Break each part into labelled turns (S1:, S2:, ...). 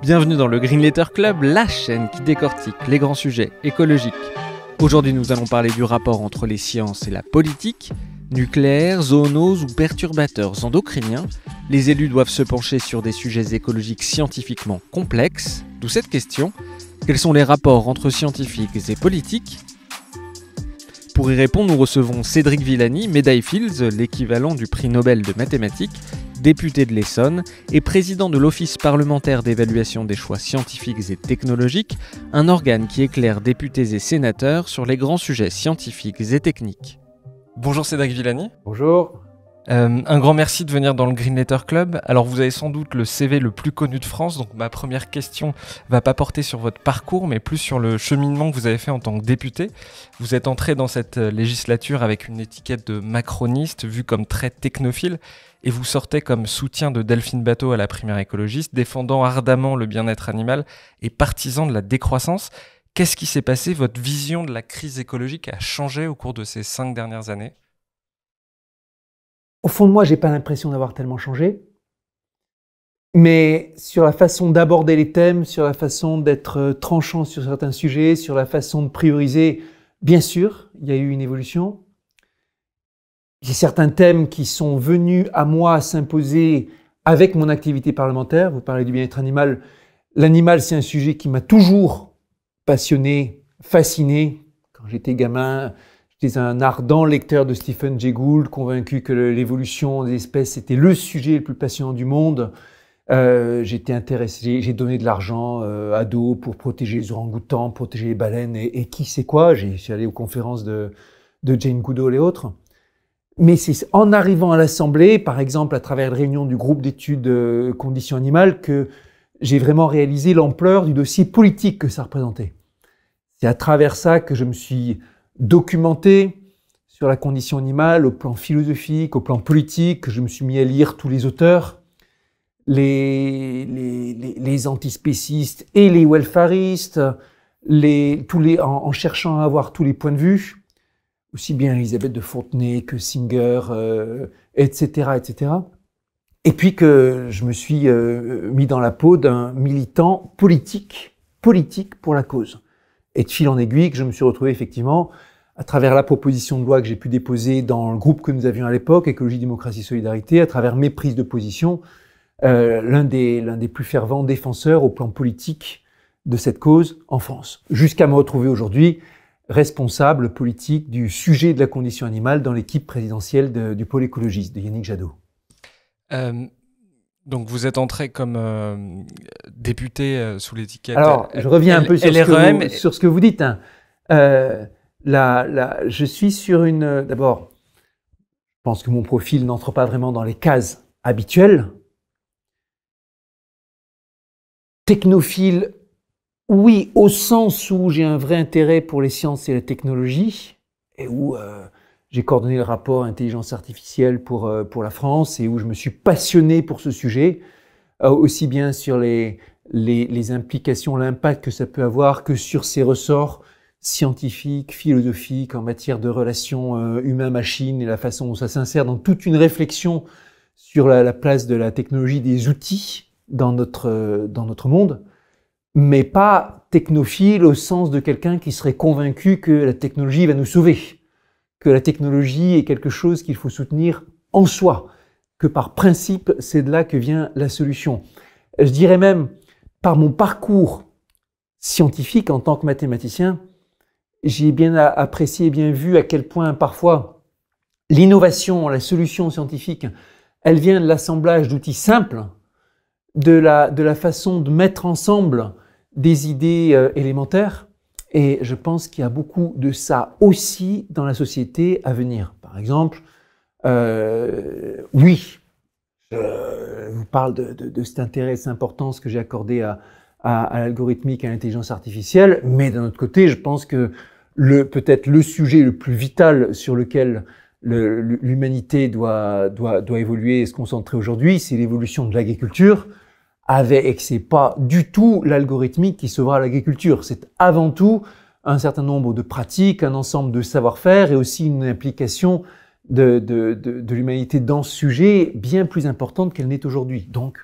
S1: Bienvenue dans le Green Letter Club, la chaîne qui décortique les grands sujets écologiques. Aujourd'hui, nous allons parler du rapport entre les sciences et la politique. Nucléaires, zoonoses ou perturbateurs endocriniens, les élus doivent se pencher sur des sujets écologiques scientifiquement complexes, d'où cette question quels sont les rapports entre scientifiques et politiques Pour y répondre, nous recevons Cédric Villani, médaille Fields, l'équivalent du prix Nobel de mathématiques, député de l'Essonne et président de l'Office parlementaire d'évaluation des choix scientifiques et technologiques, un organe qui éclaire députés et sénateurs sur les grands sujets scientifiques et techniques. Bonjour Cédric Villani. Bonjour. Euh, un grand merci de venir dans le Green Letter Club. Alors vous avez sans doute le CV le plus connu de France, donc ma première question va pas porter sur votre parcours, mais plus sur le cheminement que vous avez fait en tant que député. Vous êtes entré dans cette euh, législature avec une étiquette de macroniste, vu comme très technophile, et vous sortez comme soutien de Delphine Bateau à la primaire écologiste, défendant ardemment le bien-être animal et partisan de la décroissance. Qu'est-ce qui s'est passé Votre vision de la crise écologique a changé au cours de ces cinq dernières années
S2: au fond de moi, j'ai pas l'impression d'avoir tellement changé. Mais sur la façon d'aborder les thèmes, sur la façon d'être euh, tranchant sur certains sujets, sur la façon de prioriser, bien sûr, il y a eu une évolution. Il certains thèmes qui sont venus à moi s'imposer avec mon activité parlementaire. Vous parlez du bien-être animal. L'animal, c'est un sujet qui m'a toujours passionné, fasciné. Quand j'étais gamin, J'étais un ardent lecteur de Stephen Jay Gould, convaincu que l'évolution des espèces était le sujet le plus passionnant du monde. Euh, j'étais intéressé, j'ai donné de l'argent euh, à dos pour protéger les orangoutans, protéger les baleines et, qui sait quoi. J'ai allé aux conférences de, de Jane Goodall et autres. Mais c'est en arrivant à l'Assemblée, par exemple à travers la réunion du groupe d'études euh, conditions animales, que j'ai vraiment réalisé l'ampleur du dossier politique que ça représentait. C'est à travers ça que je me suis documenté sur la condition animale au plan philosophique, au plan politique. Je me suis mis à lire tous les auteurs, les, les, antispécistes et les welfaristes, tous les, en, cherchant à avoir tous les points de vue, aussi bien Elisabeth de Fontenay que Singer, etc., euh, etc. Et puis que je me suis euh, mis dans la peau d'un militant politique, politique pour la cause. Et de fil en aiguille, que je me suis retrouvé effectivement à travers la proposition de loi que j'ai pu déposer dans le groupe que nous avions à l'époque, Écologie, Démocratie, Solidarité, à travers mes prises de position, euh, l'un des, des plus fervents défenseurs au plan politique de cette cause en France. Jusqu'à me retrouver aujourd'hui responsable politique du sujet de la condition animale dans l'équipe présidentielle du pôle écologiste de Yannick Jadot.
S1: Euh, donc vous êtes entré comme euh, député sous l'étiquette. Alors, je reviens un peu sur, ce e que vous, sur
S2: ce que vous dites. Hein je suis sur une. D'abord, je pense que mon profil n'entre pas vraiment dans les cases habituelles. Technophile, oui, au sens où j'ai un vrai intérêt pour les sciences et la technologie, et où euh, j'ai coordonné le rapport intelligence artificielle euh, pour, la France, et où je me suis passionné pour ce sujet, euh, aussi bien sur les, les implications, l'impact que ça peut avoir, que sur ses ressorts, scientifique, philosophique en matière de relations euh, humain-machine et la façon dont ça s'insère dans toute une réflexion sur la, la, place de la technologie, des outils dans notre, euh, dans notre monde, mais pas technophile au sens de quelqu'un qui serait convaincu que la technologie va nous sauver, que la technologie est quelque chose qu'il faut soutenir en soi, que par principe, c'est de là que vient la solution. Je dirais même, par mon parcours scientifique en tant que mathématicien, j'ai bien apprécié et bien vu à quel point parfois l'innovation, la solution scientifique, elle vient de l'assemblage d'outils simples, de la, de la façon de mettre ensemble des idées euh, élémentaires. Et je pense qu'il y a beaucoup de ça aussi dans la société à venir. Par exemple, euh, oui, je vous parle de, cet intérêt, de cette importance que j'ai accordé à, à, à l'algorithmique, à l'intelligence artificielle, mais d'un autre côté, je pense que le peut-être le sujet le plus vital sur lequel l'humanité doit, doit, doit évoluer et se concentrer aujourd'hui, c'est l'évolution de l'agriculture, avec, c'est pas du tout l'algorithmique qui sauvera l'agriculture. C'est avant tout un certain nombre de pratiques, un ensemble de savoir-faire et aussi une implication de, de, de l'humanité dans ce sujet bien plus importante qu'elle n'est aujourd'hui. Donc,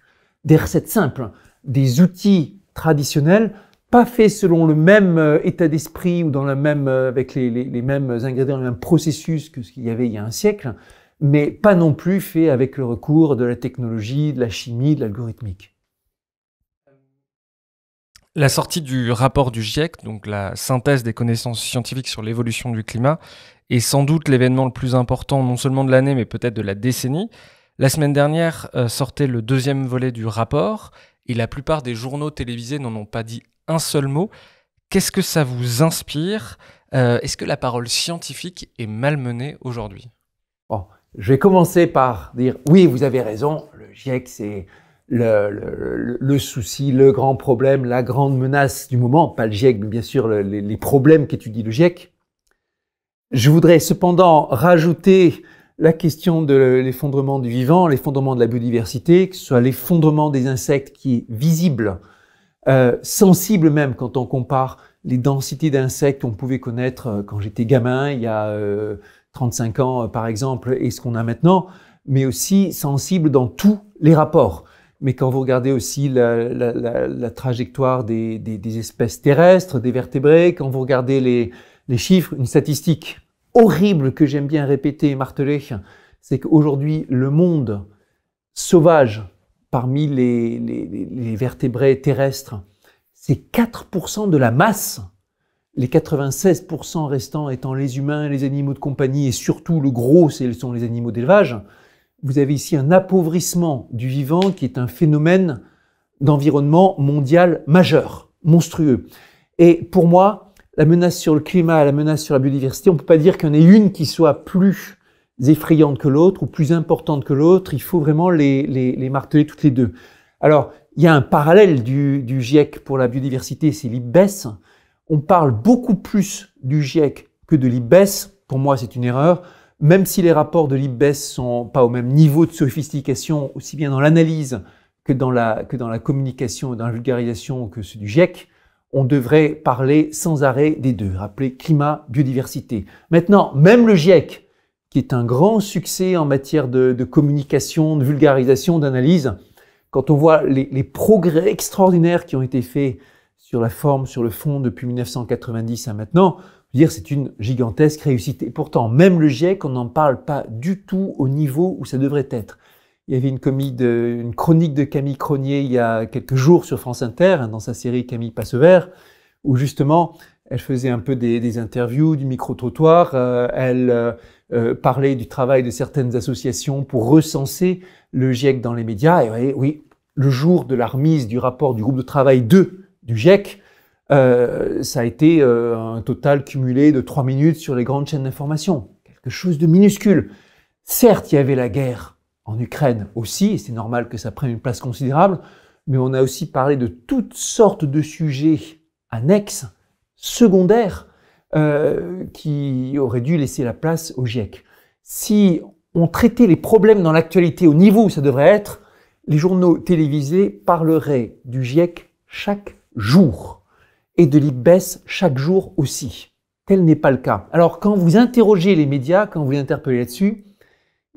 S2: des recettes simples, des outils traditionnels pas fait selon le même euh, état d'esprit ou dans le même, euh, avec les, les mêmes ingrédients, le même processus que ce qu'il y avait il y a un siècle, mais pas non plus fait avec le recours de la technologie, de la chimie, de l'algorithmique.
S1: La sortie du rapport du GIEC, donc la synthèse des connaissances scientifiques sur l'évolution du climat, est sans doute l'événement le plus important non seulement de l'année mais peut-être de la décennie. La semaine dernière euh, sortait le deuxième volet du rapport et la plupart des journaux télévisés n'en ont pas dit un seul mot. Qu'est-ce que ça vous inspire euh, Est-ce que la parole scientifique est malmenée aujourd'hui
S2: Je vais commencer par dire oui, vous avez raison, le GIEC, c'est le, souci, le grand problème, la grande menace du moment, pas le GIEC, mais bien sûr les, les, problèmes qu'étudie le GIEC. Je voudrais cependant rajouter la question de l'effondrement du vivant, l'effondrement de la biodiversité, que ce soit l'effondrement des insectes qui est visible, euh, sensible même quand on compare les densités d'insectes qu'on pouvait connaître euh, quand j'étais gamin, il y a euh, 35 ans euh, par exemple, et ce qu'on a maintenant, mais aussi sensible dans tous les rapports. Mais quand vous regardez aussi la, la, la, la trajectoire des, des, des, espèces terrestres, des vertébrés, quand vous regardez les, les chiffres, une statistique, horrible que j'aime bien répéter et marteler, c'est qu'aujourd'hui, le monde sauvage parmi les, les vertébrés terrestres, c'est 4% de la masse. Les 96% restants étant les humains, les animaux de compagnie et surtout le gros, ce sont les animaux d'élevage. Vous avez ici un appauvrissement du vivant qui est un phénomène d'environnement mondial majeur, monstrueux. Et pour moi, la menace sur le climat, la menace sur la biodiversité, on ne peut pas dire qu'il y en ait une qui soit plus effrayante que l'autre ou plus importante que l'autre. Il faut vraiment les, les, marteler toutes les deux. Alors, il y a un parallèle du, du GIEC pour la biodiversité, c'est l'IBES. On parle beaucoup plus du GIEC que de l'IBES. Pour moi, c'est une erreur. Même si les rapports de l'IBES sont pas au même niveau de sophistication, aussi bien dans l'analyse que dans la, que dans la communication, dans la vulgarisation que ceux du GIEC, on devrait parler sans arrêt des deux, rappeler climat, biodiversité. Maintenant, même le GIEC, qui est un grand succès en matière de, communication, de vulgarisation, d'analyse, quand on voit les, progrès extraordinaires qui ont été faits sur la forme, sur le fond depuis 1990 à maintenant, dire c'est une gigantesque réussite. Et pourtant, même le GIEC, on n'en parle pas du tout au niveau où ça devrait être. Il y avait une, de, une, chronique de Camille Cronier il y a quelques jours sur France Inter, hein, dans sa série Camille Passevert, où justement, elle faisait un peu des, interviews, du micro-trottoir, euh, elle euh, euh, parlait du travail de certaines associations pour recenser le GIEC dans les médias. Et oui, le jour de la remise du rapport du groupe de travail 2 du GIEC, ça a été un total cumulé de trois minutes sur les grandes chaînes d'information. Quelque chose de minuscule. Certes, il y avait la guerre en Ukraine aussi, et c'est normal que ça prenne une place considérable, mais on a aussi parlé de toutes sortes de sujets annexes, secondaires, euh, qui auraient dû laisser la place au GIEC. Si on traitait les problèmes dans l'actualité au niveau où ça devrait être, les journaux télévisés parleraient du GIEC chaque jour et de l'IBES chaque jour aussi. Tel n'est pas le cas. Alors quand vous interrogez les médias, quand vous les interpellez là-dessus,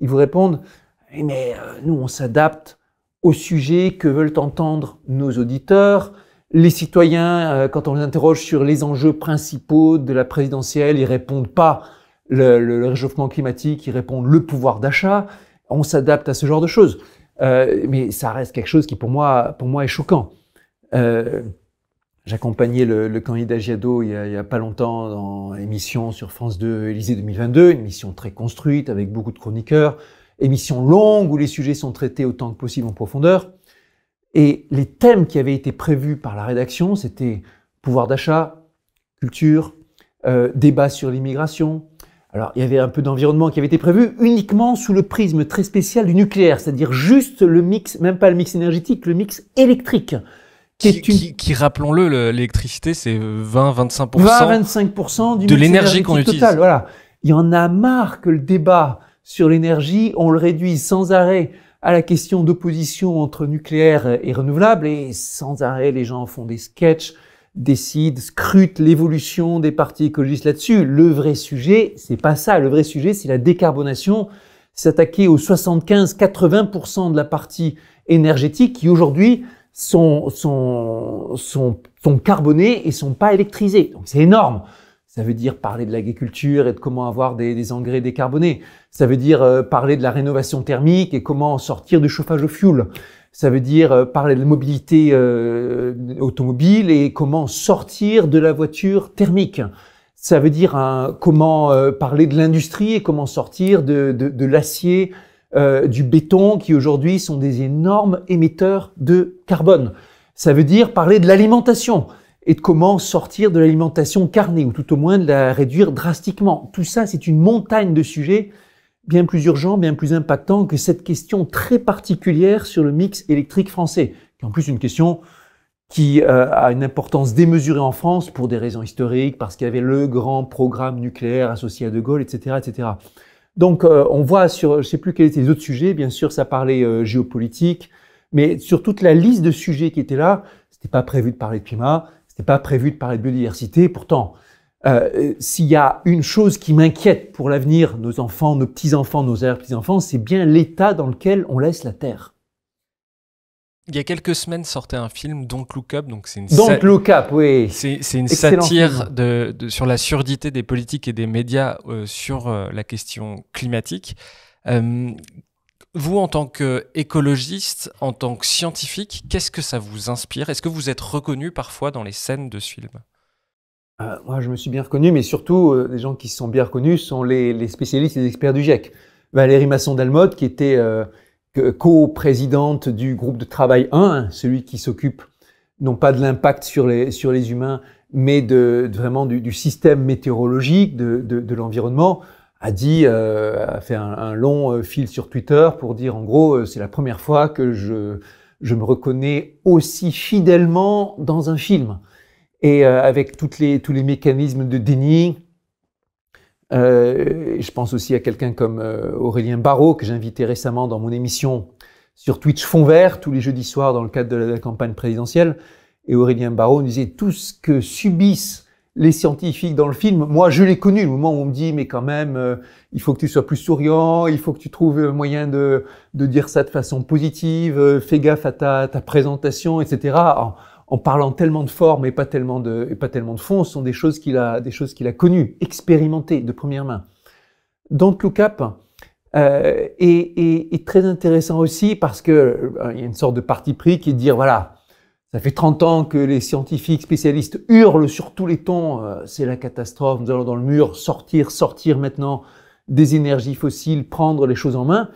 S2: ils vous répondent mais euh, nous, on s'adapte au sujet que veulent entendre nos auditeurs. Les citoyens, euh, quand on les interroge sur les enjeux principaux de la présidentielle, ils répondent pas le, réchauffement climatique, ils répondent le pouvoir d'achat. On s'adapte à ce genre de choses. Euh, mais ça reste quelque chose qui, pour moi, pour moi est choquant. J'accompagnais le, candidat Giado il n'y a, pas longtemps dans l'émission sur France 2 Élysée 2022, une émission très construite avec beaucoup de chroniqueurs émissions longues où les sujets sont traités autant que possible en profondeur. Et les thèmes qui avaient été prévus par la rédaction, c'était pouvoir d'achat, culture, euh, débat sur l'immigration. Alors, il y avait un peu d'environnement qui avait été prévu uniquement sous le prisme très spécial du nucléaire, c'est-à-dire juste le mix, même pas le mix énergétique, le mix électrique. Qui, qui,
S1: une... qui, rappelons-le, l'électricité, c'est 20-25% 20-25%
S2: de l'énergie qu'on utilise. Total, voilà. Il y en a marre que le débat sur l'énergie, on le réduit sans arrêt à la question d'opposition entre nucléaire et renouvelable, et sans arrêt les gens font des sketchs, décident, scrutent l'évolution des partis écologistes là-dessus. Le vrai sujet, c'est pas ça. Le vrai sujet, c'est la décarbonation, s'attaquer aux 75-80% de la partie énergétique qui aujourd'hui sont, sont, sont, sont carbonés et sont pas électrisés. Donc c'est énorme. Ça veut dire parler de l'agriculture et de comment avoir des, engrais décarbonés. Ça veut dire euh, parler de la rénovation thermique et comment sortir du chauffage au fioul. Ça veut dire euh, parler de la mobilité euh, automobile et comment sortir de la voiture thermique. Ça veut dire comment parler de l'industrie et comment sortir de, de l'acier, du béton, qui aujourd'hui sont des énormes émetteurs de carbone. Ça veut dire parler de l'alimentation et de comment sortir de l'alimentation carnée, ou tout au moins de la réduire drastiquement. Tout ça, c'est une montagne de sujets bien plus urgents, bien plus impactants que cette question très particulière sur le mix électrique français, qui est en plus une question qui euh, a une importance démesurée en France pour des raisons historiques, parce qu'il y avait le grand programme nucléaire associé à De Gaulle, etc. etc. Donc euh, on voit sur, je ne sais plus quels étaient les autres sujets, bien sûr ça parlait euh, géopolitique, mais sur toute la liste de sujets qui étaient là, c'était pas prévu de parler de climat, c'est pas prévu de parler de biodiversité. Pourtant, euh, s'il y a une chose qui m'inquiète pour l'avenir, nos enfants, nos petits-enfants, nos arrière-petits-enfants, c'est bien l'état dans lequel on laisse la Terre.
S1: Il y a quelques semaines sortait un film, Don't Look Up, donc c'est une, Don't look up, oui. c'est, une satire de, sur la surdité des politiques et des médias euh, sur euh, la question climatique. Euh, vous, en tant qu'écologiste, en tant que scientifique, qu'est-ce que ça vous inspire Est-ce que vous êtes reconnu parfois dans les scènes de ce film
S2: euh, Moi, je me suis bien reconnu, mais surtout, euh, les gens qui se sont bien reconnus sont les, spécialistes et les experts du GIEC. Valérie Masson-Dalmotte, qui était euh, co-présidente du groupe de travail 1, hein, celui qui s'occupe non pas de l'impact sur les, sur les humains, mais vraiment du, système météorologique, de, de l'environnement, a dit, euh, a fait un, long euh, fil sur Twitter pour dire en gros, euh, c'est la première fois que je, je me reconnais aussi fidèlement dans un film. Et avec toutes les, tous les mécanismes de déni, euh, je pense aussi à quelqu'un comme Aurélien Barraud, que j'ai invité récemment dans mon émission sur Twitch Fond Vert, tous les jeudis soirs dans le cadre de la, campagne présidentielle. Et Aurélien Barraud nous disait, tout ce que subissent les scientifiques dans le film, moi je l'ai connu, le moment où on me dit mais quand même, euh, il faut que tu sois plus souriant, il faut que tu trouves un moyen de, de dire ça de façon positive, euh, fais gaffe à ta, ta présentation, etc. En, parlant tellement de forme et pas tellement de, et pas tellement de fond, ce sont des choses qu'il a, des choses qu'il a connues, expérimentées de première main. Donc, le cap est, euh, est, très intéressant aussi parce que il y a une sorte de parti pris qui est dire voilà, ça fait 30 ans que les scientifiques spécialistes hurlent sur tous les tons, euh, c'est la catastrophe, nous allons dans le mur, sortir, sortir maintenant des énergies fossiles, prendre les choses en main.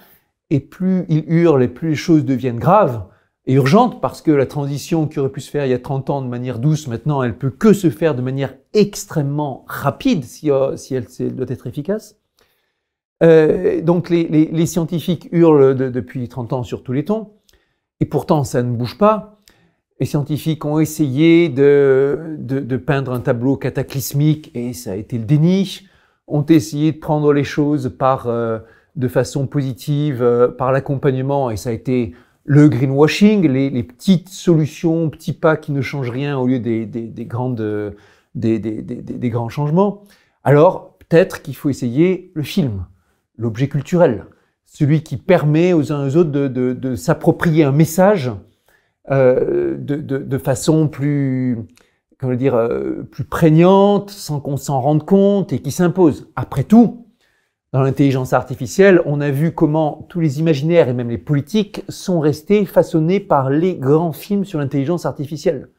S2: Et plus ils hurlent et plus les choses deviennent graves et urgentes, parce que la transition qui aurait pu se faire il y a 30 ans de manière douce, maintenant, elle peut que se faire de manière extrêmement rapide si, euh, elle, doit être efficace. Euh, donc les, scientifiques hurlent depuis 30 ans sur tous les tons, et pourtant ça ne bouge pas les scientifiques ont essayé de, de, peindre un tableau cataclysmique et ça a été le déni. Ont essayé de prendre les choses par euh, de façon positive, euh, par l'accompagnement et ça a été le greenwashing, les, petites solutions, petits pas qui ne changent rien au lieu des, grandes, des, grands changements. Alors peut-être qu'il faut essayer le film, l'objet culturel, celui qui permet aux uns et aux autres de s'approprier un message euh, de, façon plus, comment dire, euh, plus prégnante, sans qu'on s'en rende compte et qui s'impose. Après tout, dans l'intelligence artificielle, on a vu comment tous les imaginaires et même les politiques sont restés façonnés par les grands films sur l'intelligence artificielle.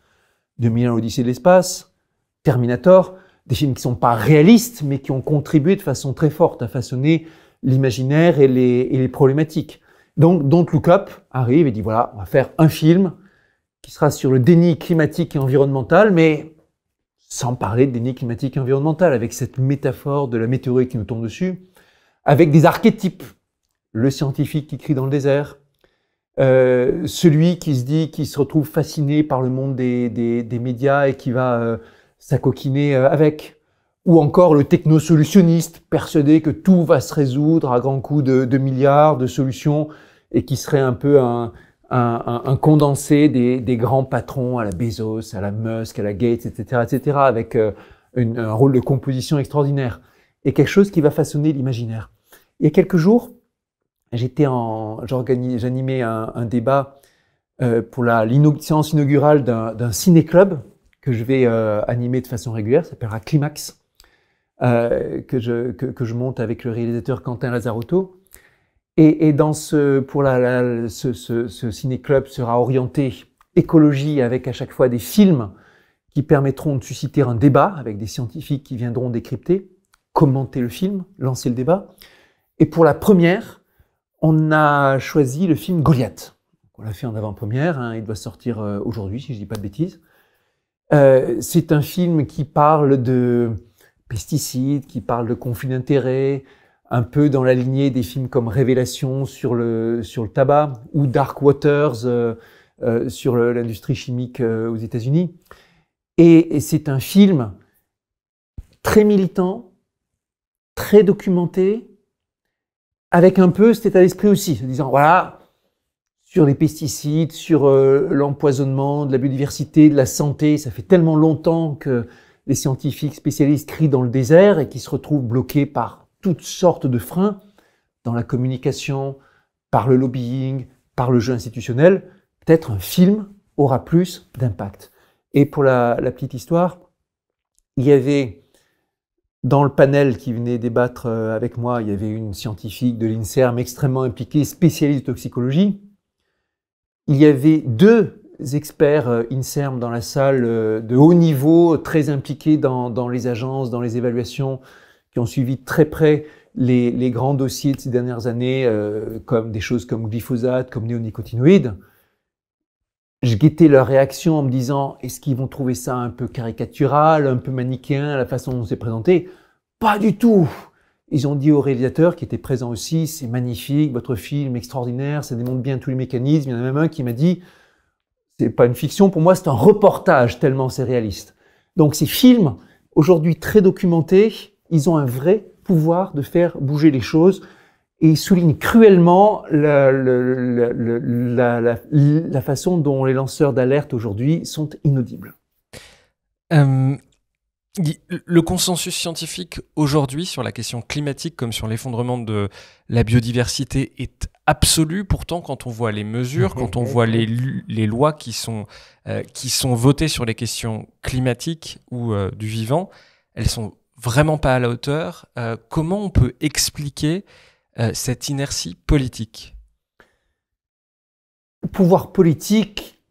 S2: 2001 l'Odyssée de l'espace, Terminator, des films qui ne sont pas réalistes, mais qui ont contribué de façon très forte à façonner l'imaginaire et les problématiques. Donc, Don't Look Up arrive et dit voilà, on va faire un film qui sera sur le déni climatique et environnemental, mais sans parler de déni climatique et environnemental, avec cette métaphore de la météorite qui nous tombe dessus, avec des archétypes. Le scientifique qui crie dans le désert, euh, celui qui se dit, qu'il se retrouve fasciné par le monde des, des, médias et qui va euh, s'acoquiner euh, avec, ou encore le technosolutionniste, persuadé que tout va se résoudre à grands coups de, milliards de solutions et qui serait un peu un, condensé des, grands patrons à la Bezos, à la Musk, à la Gates, etc., etc., avec euh, un rôle de composition extraordinaire et quelque chose qui va façonner l'imaginaire. Il y a quelques jours, j'étais en, j'animais un, débat euh, pour la séance inaugurale d'un ciné-club que je vais euh, animer de façon régulière, ça s'appellera Climax. Euh, que, je, que, que, je monte avec le réalisateur Quentin Lazarotto. Et, et dans ce, pour la, la, ce, ce, ce ciné-club sera orienté écologie avec à chaque fois des films qui permettront de susciter un débat avec des scientifiques qui viendront décrypter, commenter le film, lancer le débat. Et pour la première, on a choisi le film Goliath. On l'a fait en avant-première, hein, il doit sortir euh, aujourd'hui si je ne dis pas de bêtises. Euh, c'est un film qui parle de pesticides, qui parle de conflit d'intérêts, un peu dans la lignée des films comme Révélation sur le, sur le tabac ou Dark Waters euh, euh, sur l'industrie chimique euh, aux États-Unis. Et, et c'est un film très militant, très documenté, avec un peu cet état d'esprit aussi, se disant voilà, sur les pesticides, sur l'empoisonnement de la biodiversité, de la santé, ça fait tellement longtemps que les scientifiques spécialistes crient dans le désert et qui se retrouvent bloqués par toutes sortes de freins dans la communication, par le lobbying, par le jeu institutionnel, peut-être un film aura plus d'impact. Et pour la, la, petite histoire, il y avait dans le panel qui venait débattre euh, avec moi, il y avait une scientifique de l'INSERM extrêmement impliquée, spécialiste de toxicologie. Il y avait deux experts euh, INSERM dans la salle euh, de haut niveau, très impliqués dans, les agences, dans les évaluations, qui ont suivi très près les, grands dossiers de ces dernières années, euh, comme des choses comme glyphosate, comme néonicotinoïdes, je guettais leur réaction en me disant est-ce qu'ils vont trouver ça un peu caricatural, un peu manichéen, la façon dont on c'est présenté Pas du tout Ils ont dit aux réalisateurs qui était présent aussi c'est magnifique, votre film extraordinaire, ça démontre bien tous les mécanismes. Il y en a même un qui m'a dit c'est pas une fiction, pour moi c'est un reportage tellement c'est réaliste. Donc ces films, aujourd'hui très documentés, ils ont un vrai pouvoir de faire bouger les choses et soulignent cruellement la, la,
S1: façon dont les lanceurs d'alerte aujourd'hui sont inaudibles. Euh, le consensus scientifique aujourd'hui sur la question climatique comme sur l'effondrement de la biodiversité est absolue. Pourtant, quand on voit les mesures, quand on voit les, lois qui sont, euh, qui sont votées sur les questions climatiques ou euh, du vivant, elles sont vraiment pas à la hauteur. Euh, comment on peut expliquer cette inertie politique
S2: Le pouvoir politique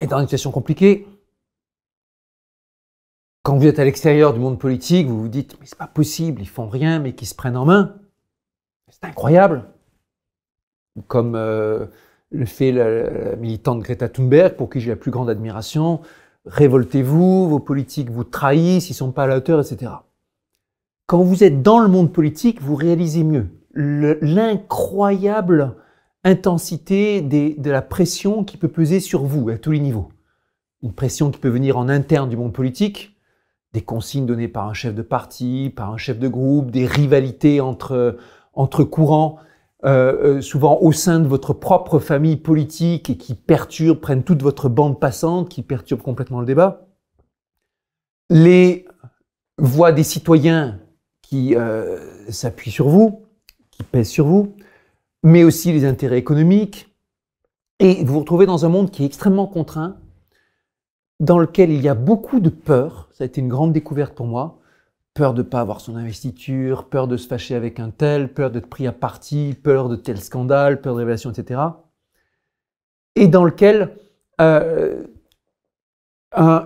S2: est dans une situation compliquée. Quand vous êtes à l'extérieur du monde politique, vous vous dites mais c'est pas possible, ils font rien, mais qu'ils se prennent en main incroyable. Comme euh, le fait la, militante Greta Thunberg, pour qui j'ai la plus grande admiration. Révoltez-vous, vos politiques vous trahissent, ils ne sont pas à la hauteur, etc. Quand vous êtes dans le monde politique, vous réalisez mieux l'incroyable intensité de la pression qui peut peser sur vous à tous les niveaux. Une pression qui peut venir en interne du monde politique, des consignes données par un chef de parti, par un chef de groupe, des rivalités entre, entre courants, euh, euh, souvent au sein de votre propre famille politique et qui perturbent, prennent toute votre bande passante, qui perturbent complètement le débat. Les voix des citoyens qui euh, s'appuient sur vous, qui pèsent sur vous, mais aussi les intérêts économiques. Et vous vous retrouvez dans un monde qui est extrêmement contraint, dans lequel il y a beaucoup de peur. Ça a été une grande découverte pour moi peur de ne pas avoir son investiture, peur de se fâcher avec un tel, peur d'être pris à partie, peur de tel scandale, peur de révélation, etc. Et dans lequel euh,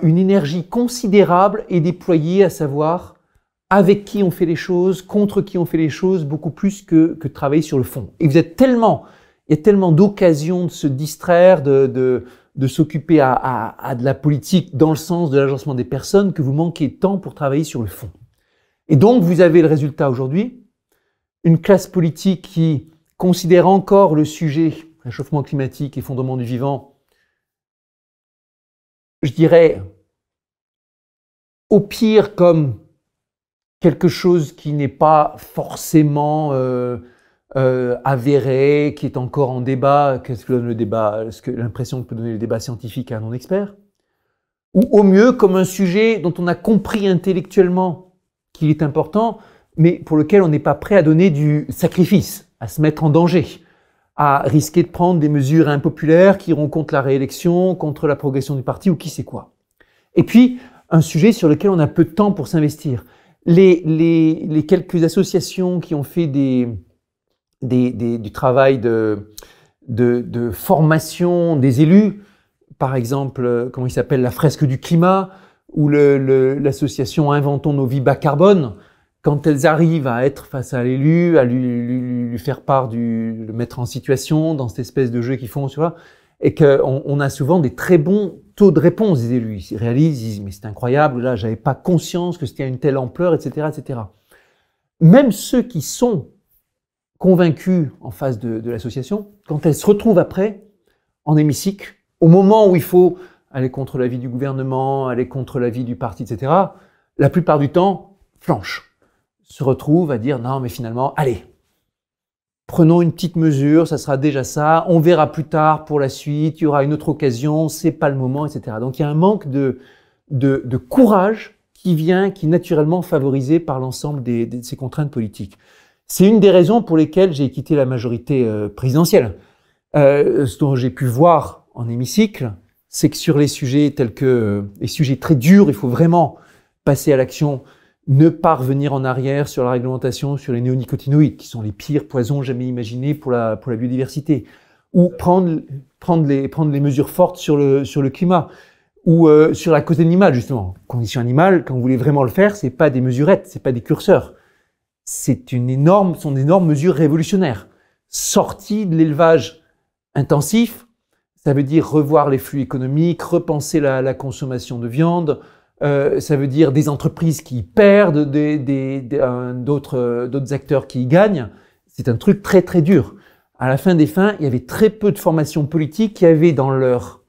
S2: une énergie considérable est déployée, à savoir avec qui on fait les choses, contre qui on fait les choses, beaucoup plus que, que travailler sur le fond. Et vous êtes tellement, il y a tellement d'occasions de se distraire, de, de, s'occuper à, de la politique dans le sens de l'agencement des personnes que vous manquez de temps pour travailler sur le fond. Et donc, vous avez le résultat aujourd'hui, une classe politique qui considère encore le sujet réchauffement climatique et fondement du vivant, je dirais, au pire comme quelque chose qui n'est pas forcément euh, euh, avéré, qui est encore en débat, qu'est-ce que donne le débat, ce que l'impression que peut donner le débat scientifique à un non-expert, ou au mieux comme un sujet dont on a compris intellectuellement qu'il est important, mais pour lequel on n'est pas prêt à donner du sacrifice, à se mettre en danger, à risquer de prendre des mesures impopulaires qui iront contre la réélection, contre la progression du parti ou qui sait quoi. Et puis, un sujet sur lequel on a peu de temps pour s'investir. Les, quelques associations qui ont fait du travail de, de, formation des élus, par exemple, euh, comment il s'appelle, la fresque du climat, ou l'association Inventons nos vies bas carbone, quand elles arrivent à être face à l'élu, à lui, lui, faire part du, le mettre en situation dans cette espèce de jeu qu'ils font, tu vois, et qu'on on a souvent des très bons taux de réponse des élus. Ils réalisent, ils disent, mais c'est incroyable, là, j'avais pas conscience que c'était à une telle ampleur, etc., etc. Même ceux qui sont convaincus en face de, de l'association, quand elles se retrouvent après, en hémicycle, au moment où il faut aller contre l'avis du gouvernement, aller contre l'avis du parti, etc., la plupart du temps, flanche, se retrouve à dire non, mais finalement, allez, prenons une petite mesure, ça sera déjà ça, on verra plus tard pour la suite, il y aura une autre occasion, c'est pas le moment, etc. Donc il y a un manque de, courage qui vient, qui est naturellement favorisé par l'ensemble de ces contraintes politiques. C'est une des raisons pour lesquelles j'ai quitté la majorité euh, présidentielle. Euh, ce dont j'ai pu voir en hémicycle, c'est que sur les sujets tels que euh, les sujets très durs, il faut vraiment passer à l'action, ne pas revenir en arrière sur la réglementation, sur les néonicotinoïdes, qui sont les pires poisons jamais imaginés pour la, pour la biodiversité, ou prendre, prendre, les, mesures fortes sur le, sur le climat, ou euh, sur la cause animale, justement. Condition animale, quand vous voulez vraiment le faire, ce n'est pas des mesurettes, ce n'est pas des curseurs. C'est une énorme, sont d'énormes mesures révolutionnaires, Sortie de l'élevage intensif, ça veut dire revoir les flux économiques, repenser la, consommation de viande. Euh, ça veut dire des entreprises qui perdent, d'autres euh, des, acteurs qui gagnent. C'est un truc très très dur. À la fin des fins, il y avait très peu de formations politiques qui avaient dans leur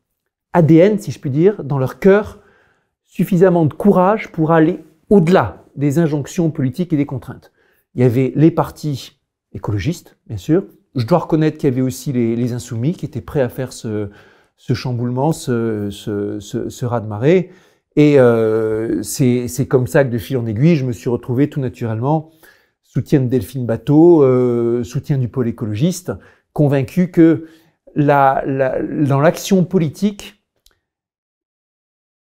S2: ADN, si je puis dire, dans leur cœur, suffisamment de courage pour aller au-delà des injonctions politiques et des contraintes. Il y avait les partis écologistes, bien sûr, je dois reconnaître qu'il y avait aussi les, insoumis qui étaient prêts à faire ce, chamboulement, ce, ce, de marée Et euh, c'est comme ça que de fil en aiguille, je me suis retrouvé tout naturellement soutien de Delphine Bateau, euh, soutien du pôle écologiste, convaincu que la, dans l'action politique,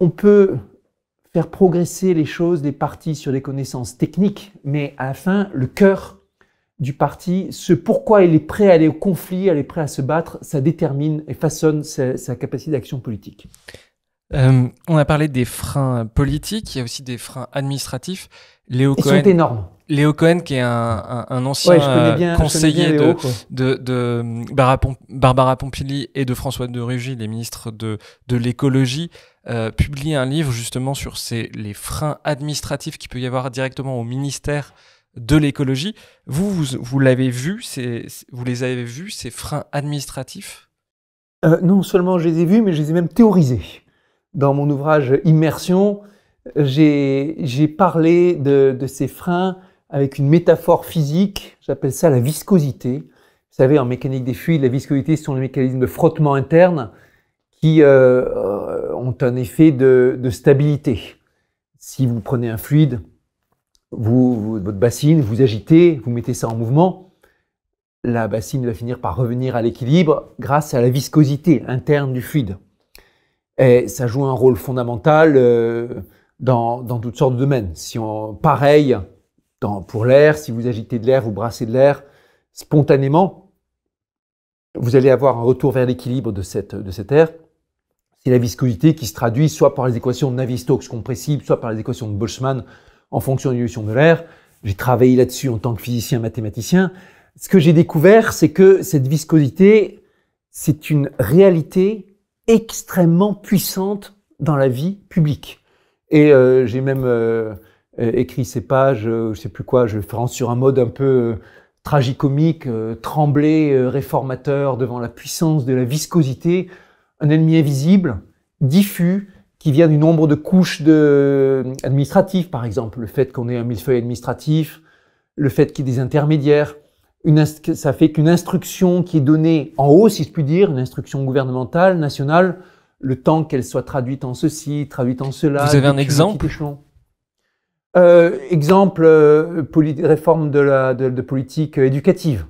S2: on peut faire progresser les choses, des partis sur des connaissances techniques, mais à la fin, le cœur du parti, ce pourquoi il est prêt à aller au conflit, il est prêt à se battre, ça détermine et façonne sa, capacité d'action politique.
S1: Euh, on a parlé des freins politiques, il y a aussi des freins administratifs. Léo Ils Cohen, sont énormes. Léo Cohen, qui est un, ancien euh, conseiller de, Barbara Pompili et de François de Rugy, les ministres de, de l'écologie, euh, publie un livre justement sur les freins administratifs qu'il peut y avoir directement au ministère de l'écologie. Vous, vous, l'avez vu, c'est vous les avez vus, ces freins administratifs
S2: euh, Non seulement je les ai vus, mais je les ai même théorisés. Dans mon ouvrage Immersion, j'ai parlé de, ces freins avec une métaphore physique, j'appelle ça la viscosité. Vous savez, en mécanique des fluides, la viscosité, ce sont les mécanismes de frottement interne qui euh, euh, ont un effet de stabilité. Si vous prenez un fluide, vous, votre bassine, vous agitez, vous mettez ça en mouvement, la bassine va finir par revenir à l'équilibre grâce à la viscosité interne du fluide. Et ça joue un rôle fondamental euh, dans, toutes sortes de domaines. Si pareil, pour l'air, si vous agitez de l'air, vous brassez de l'air spontanément, vous allez avoir un retour vers l'équilibre de, cette, de cet air. C'est la viscosité qui se traduit soit par les équations de Navier-Stokes compressibles, soit par les équations de Boltzmann en fonction de l'illusion de l'air. J'ai travaillé là-dessus en tant que physicien mathématicien. Ce que j'ai découvert, c'est que cette viscosité, c'est une réalité extrêmement puissante dans la vie publique. Et euh, j'ai même euh, euh, écrit ces pages, je sais plus quoi, je France sur un mode un peu tragicomique, tremblé, réformateur devant la puissance de la viscosité, un ennemi invisible, diffus, qui vient du nombre de couches de... administratives, par exemple, le fait qu'on ait un millefeuille administratif, le fait qu'il y ait des intermédiaires. ça fait qu'une instruction qui est donnée en haut, si je puis dire, une instruction gouvernementale, nationale, le temps qu'elle soit traduite en ceci, traduite en cela. Vous avez un exemple euh, Exemple, euh, réforme de, la, de, politique éducative.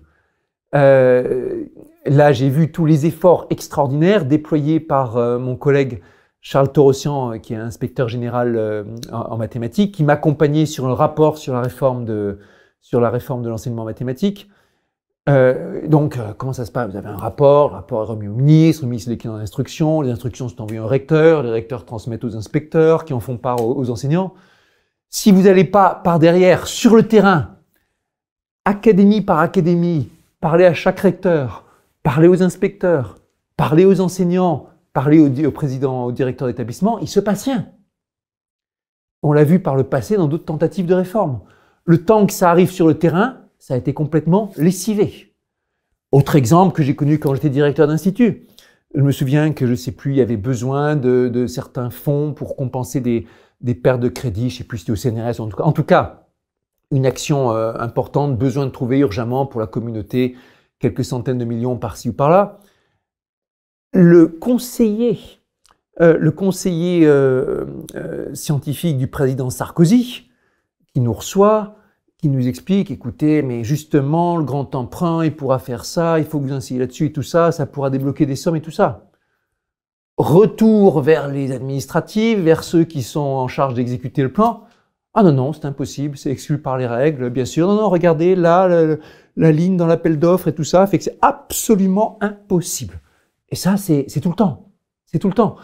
S2: Euh, là, j'ai vu tous les efforts extraordinaires déployés par mon collègue Charles Torossian, euh, qui est inspecteur général euh, en, mathématiques, qui m'accompagnait sur le rapport sur la réforme de, sur la réforme de l'enseignement mathématique. Euh, donc, comment ça se passe Vous avez un rapport, le rapport est remis au ministre, le ministre les en instruction, les instructions sont envoyées au recteur, les recteurs transmettent aux inspecteurs qui en font part aux, aux enseignants. Si vous n'allez pas par derrière, sur le terrain, académie par académie, parler à chaque recteur, parler aux inspecteurs, parler aux enseignants, parler au, président, au directeur d'établissement, il se passe rien. On l'a vu par le passé dans d'autres tentatives de réforme. Le temps que ça arrive sur le terrain, ça a été complètement lessivé. Autre exemple que j'ai connu quand j'étais directeur d'institut. Je me souviens que, je ne sais plus, il y avait besoin de, certains fonds pour compenser des, des pertes de crédit, je ne sais plus si c'était au CNRS, en tout cas, en tout cas une action euh, importante, besoin de trouver urgemment pour la communauté quelques centaines de millions par-ci ou par-là le conseiller, euh, le conseiller euh, euh, scientifique du président Sarkozy, qui nous reçoit, qui nous explique, écoutez, mais justement, le grand emprunt, il pourra faire ça, il faut que vous insistiez là-dessus et tout ça, ça pourra débloquer des sommes et tout ça. Retour vers les administratifs, vers ceux qui sont en charge d'exécuter le plan. Ah non, non, c'est impossible, c'est exclu par les règles, bien sûr. Non, non, regardez, là, la ligne dans l'appel d'offres et tout ça fait que c'est absolument impossible. Et ça, c'est tout le temps. C'est tout le temps.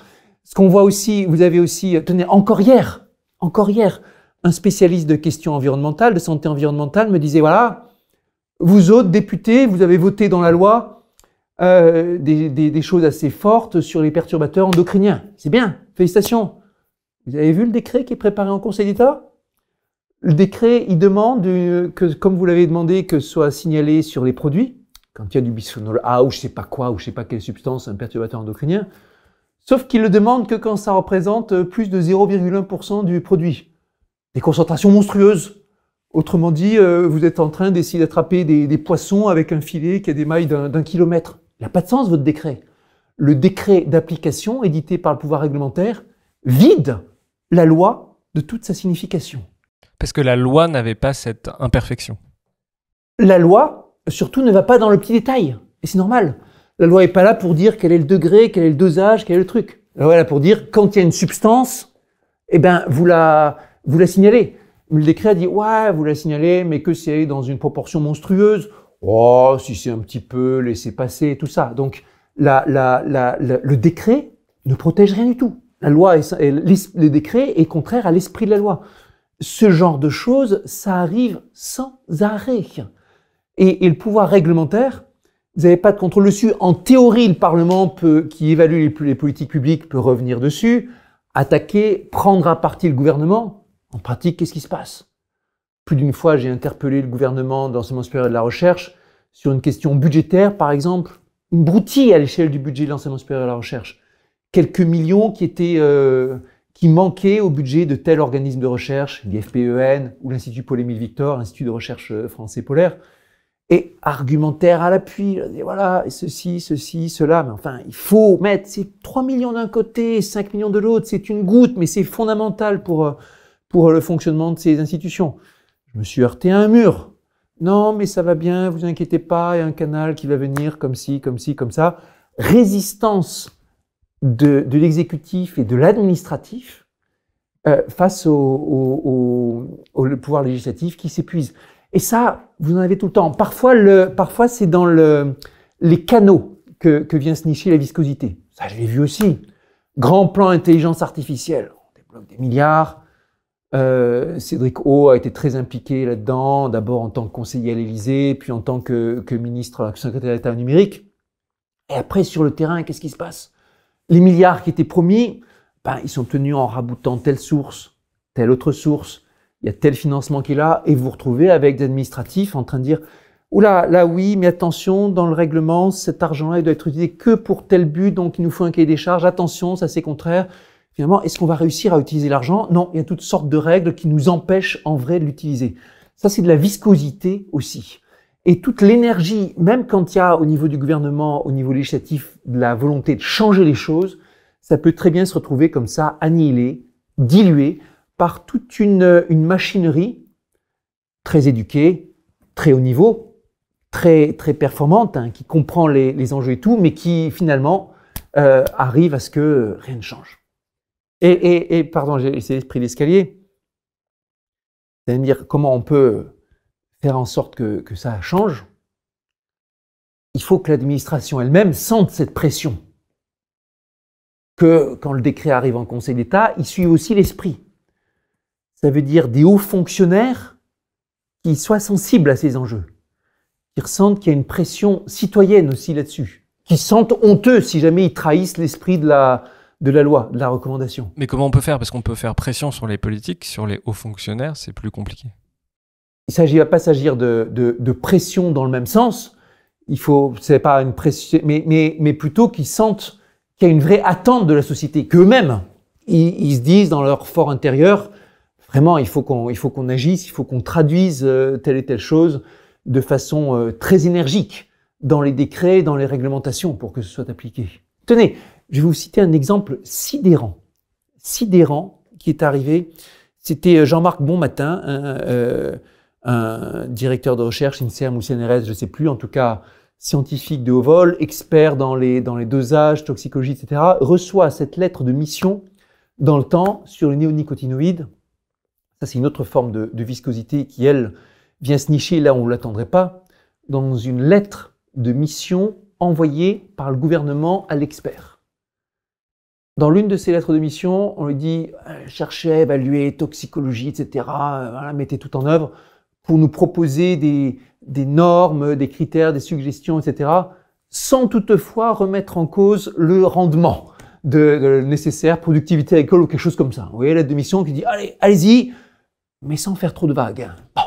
S2: Ce qu'on voit aussi, vous avez aussi, euh, tenez, encore hier, encore hier, un spécialiste de questions environnementales, de santé environnementale, me disait, voilà, vous autres députés, vous avez voté dans la loi euh, des, des choses assez fortes sur les perturbateurs endocriniens. C'est bien, félicitations. Vous avez vu le décret qui est préparé en Conseil d'État Le décret, il demande euh, que, comme vous l'avez demandé, que soit signalé sur les produits, quand il y a du bisphénol A ou je sais pas quoi, ou je sais pas quelle substance, un perturbateur endocrinien, sauf qu'il le demande que quand ça représente euh, plus de 0,1% du produit. Des concentrations monstrueuses. Autrement dit, euh, vous êtes en train d'essayer d'attraper des, des, poissons avec un filet qui a des mailles d'un kilomètre. Il n'a pas de sens votre décret. Le décret d'application édité par le pouvoir réglementaire vide la loi de toute sa signification.
S1: Parce que la loi n'avait pas cette imperfection.
S2: La loi surtout ne va pas dans le petit détail. Et c'est normal. La loi n'est pas là pour dire quel est le degré, quel est le dosage, quel est le truc. La loi est là pour dire quand il y a une substance, eh ben, vous la, vous la signalez. le décret a dit, ouais, vous la signalez, mais que si est dans une proportion monstrueuse, oh, si c'est un petit peu, laissez passer, tout ça. Donc, la, la, la, le décret ne protège rien du tout. La loi et le décret est contraire à l'esprit de la loi. Ce genre de choses, ça arrive sans arrêt. Et, le pouvoir réglementaire, vous n'avez pas de contrôle dessus. En théorie, le Parlement qui évalue les, politiques publiques peut revenir dessus, attaquer, prendre à partie le gouvernement. En pratique, qu'est-ce qui se passe Plus d'une fois, j'ai interpellé le gouvernement l'enseignement supérieur de la recherche sur une question budgétaire, par exemple, une broutille à l'échelle du budget de l'enseignement supérieur de la recherche. Quelques millions qui étaient euh, qui manquaient au budget de tel organisme de recherche, l'IFPEN ou l'Institut Paul-Émile Victor, Institut de recherche euh, français polaire et argumentaire à l'appui. voilà, ceci, ceci, cela. Mais enfin, il faut mettre ces 3 millions d'un côté, 5 millions de l'autre. C'est une goutte, mais c'est fondamental pour, euh, pour le fonctionnement de ces institutions. Je me suis heurté à un mur. Non, mais ça va bien, vous inquiétez pas, il y a un canal qui va venir comme ci, comme ci, comme ça. Résistance de, de l'exécutif et de l'administratif euh, face au, au, au pouvoir législatif qui s'épuise. Et ça, vous en avez tout le temps. Parfois, le, parfois c'est dans les canaux que, vient se nicher la viscosité. Ça, je l'ai vu aussi. Grand plan intelligence artificielle. On débloque des milliards. Euh, Cédric O a été très impliqué là-dedans, d'abord en tant que conseiller à l'Élysée, puis en tant que, que ministre, euh, secrétaire d'État numérique. Et après, sur le terrain, qu'est-ce qui se passe Les milliards qui étaient promis, ben, ils sont tenus en raboutant telle source, telle autre source, il y a tel financement qui est là, et vous vous retrouvez avec des administratifs en train de dire Oula, là oui, mais attention, dans le règlement, cet argent-là, il doit être utilisé que pour tel but, donc il nous faut un cahier des charges, attention, ça c'est contraire. Finalement, est-ce qu'on va réussir à utiliser l'argent Non, il y a toutes sortes de règles qui nous empêchent en vrai de l'utiliser. Ça, c'est de la viscosité aussi. Et toute l'énergie, même quand il y a au niveau du gouvernement, au niveau législatif, de la volonté de changer les choses, ça peut très bien se retrouver comme ça, annihilé, dilué, par toute une, une machinerie très éduquée, très haut niveau, très, très performante, hein, qui comprend les, enjeux et tout, mais qui finalement euh, arrive à ce que rien ne change. Et, pardon, j'ai l'esprit d'escalier. C'est-à-dire comment on peut faire en sorte que, que ça change. Il faut que l'administration elle-même sente cette pression. Que quand le décret arrive en Conseil d'État, il suit aussi l'esprit ça veut dire des hauts fonctionnaires qui soient sensibles à ces enjeux, qui ressentent qu'il y a une pression citoyenne aussi là-dessus, qui sentent honteux si jamais ils trahissent l'esprit de la, de la loi, de la recommandation.
S1: Mais comment on peut faire Parce qu'on peut faire pression sur les politiques, sur les hauts fonctionnaires, c'est plus compliqué.
S2: Il ne va pas s'agir de, de, pression dans le même sens. Il faut, c'est pas une pression, mais, mais, plutôt qu'ils sentent qu'il y a une vraie attente de la société, qu'eux-mêmes, ils, ils, se disent dans leur fort intérieur, Vraiment, il faut qu'on, il faut qu'on agisse, il faut qu'on traduise euh, telle et telle chose de façon euh, très énergique dans les décrets, dans les réglementations pour que ce soit appliqué. Tenez, je vais vous citer un exemple sidérant, sidérant qui est arrivé. C'était euh, Jean-Marc Bonmatin, un, directeur de recherche, INSERM ou CNRS, je ne sais plus, en tout cas scientifique de haut vol, expert dans les, dans les dosages, toxicologie, etc., reçoit cette lettre de mission dans le temps sur les néonicotinoïdes ça, c'est une autre forme de, viscosité qui, elle, vient se nicher là où on ne l'attendrait pas, dans une lettre de mission envoyée par le gouvernement à l'expert. Dans l'une de ces lettres de mission, on lui dit euh, cherchez, évaluez, toxicologie, etc. Euh, mettez tout en œuvre pour nous proposer des, normes, des critères, des suggestions, etc. Sans toutefois remettre en cause le rendement de, nécessaire, productivité agricole ou quelque chose comme ça. Vous voyez lettre de mission qui dit allez, allez-y, mais sans faire trop de vagues. Bon,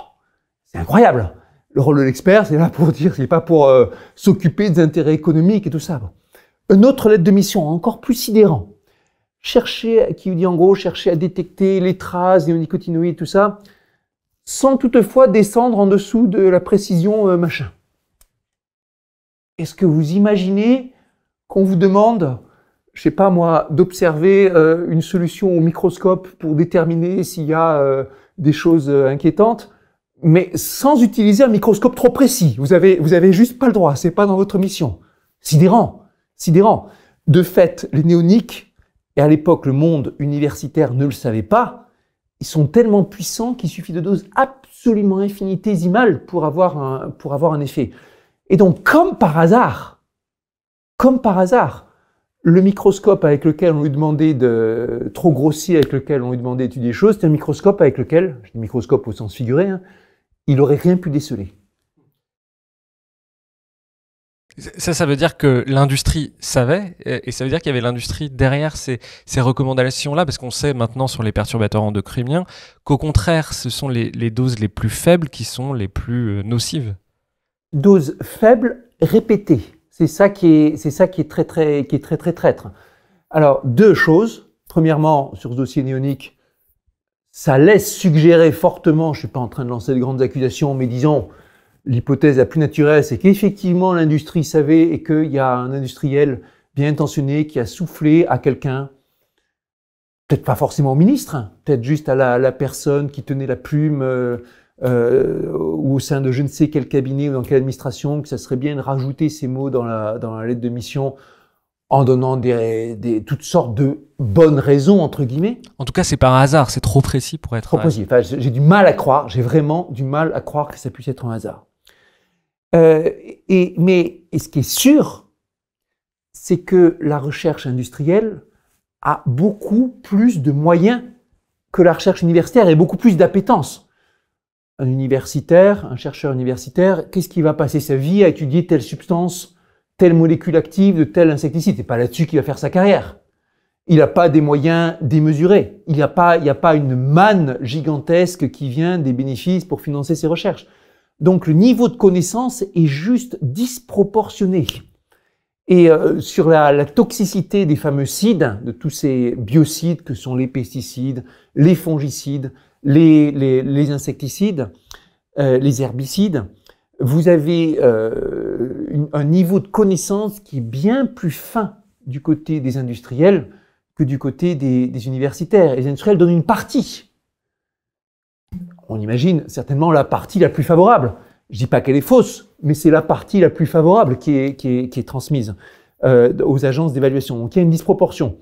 S2: c'est incroyable. Le rôle de l'expert, c'est là pour dire, c'est pas pour euh, s'occuper des intérêts économiques et tout ça. Une autre lettre de mission, encore plus sidérant. Chercher, qui dit en gros, chercher à détecter les traces, les nicotinoïdes, tout ça, sans toutefois descendre en dessous de la précision euh, machin. Est-ce que vous imaginez qu'on vous demande, je sais pas moi, d'observer euh, une solution au microscope pour déterminer s'il y a des choses euh, inquiétantes, mais sans utiliser un microscope trop précis. Vous avez, vous avez juste pas le droit. C'est pas dans votre mission. Sidérant, sidérant. De fait, les néoniques et à l'époque le monde universitaire ne le savait pas. Ils sont tellement puissants qu'il suffit de doses absolument infinitésimales pour avoir pour avoir un effet. Et donc, comme par hasard, comme par hasard, le microscope avec lequel on lui demandait de trop grossier, avec lequel on lui demandait d'étudier des choses, c'est un microscope avec lequel, je dis microscope au sens figuré, hein, il aurait rien pu déceler.
S1: Ça, ça veut dire que l'industrie savait, et ça veut dire qu'il y avait l'industrie derrière ces, recommandations-là, parce qu'on sait maintenant sur les perturbateurs endocriniens qu'au contraire, ce sont les, les doses les plus faibles qui sont les plus euh, nocives.
S2: Doses faibles répétées. C'est ça qui est, c'est ça qui est très, très, qui est très, très traître. Alors, deux choses. Premièrement, sur ce dossier néonique, ça laisse suggérer fortement, je suis pas en train de lancer de grandes accusations, mais disons, l'hypothèse la plus naturelle, c'est qu'effectivement l'industrie savait et qu'il y a un industriel bien intentionné qui a soufflé à quelqu'un, peut-être pas forcément au ministre, hein, peut-être juste à la, personne qui tenait la plume, euh, euh, ou au sein de je ne sais quel cabinet ou dans quelle administration, que ça serait bien de rajouter ces mots dans la, dans la lettre de mission en donnant des, toutes sortes de bonnes raisons, entre guillemets.
S1: En tout cas, c'est pas un hasard, c'est trop précis pour être... Trop précis.
S2: j'ai du mal à croire, j'ai vraiment du mal à croire que ça puisse être un hasard. Euh, et, mais ce qui est sûr, c'est que la recherche industrielle a beaucoup plus de moyens que la recherche universitaire et beaucoup plus d'appétence un universitaire, un chercheur universitaire, qu'est-ce qu'il va passer sa vie à étudier telle substance, telle molécule active de tel insecticide C'est pas là-dessus qu'il va faire sa carrière. Il n'a pas des moyens démesurés. Il n'y a pas, une manne gigantesque qui vient des bénéfices pour financer ses recherches. Donc le niveau de connaissance est juste disproportionné. Et euh, sur la, la, toxicité des fameux cides, de tous ces biocides que sont les pesticides, les fongicides, les, insecticides, euh, les herbicides, vous avez euh, un niveau de connaissance qui est bien plus fin du côté des industriels que du côté des, universitaires. Les industriels donnent une partie. On imagine certainement la partie la plus favorable. Je ne dis pas qu'elle est fausse, mais c'est la partie la plus favorable qui est, transmise euh, aux agences d'évaluation. Donc il y a une disproportion.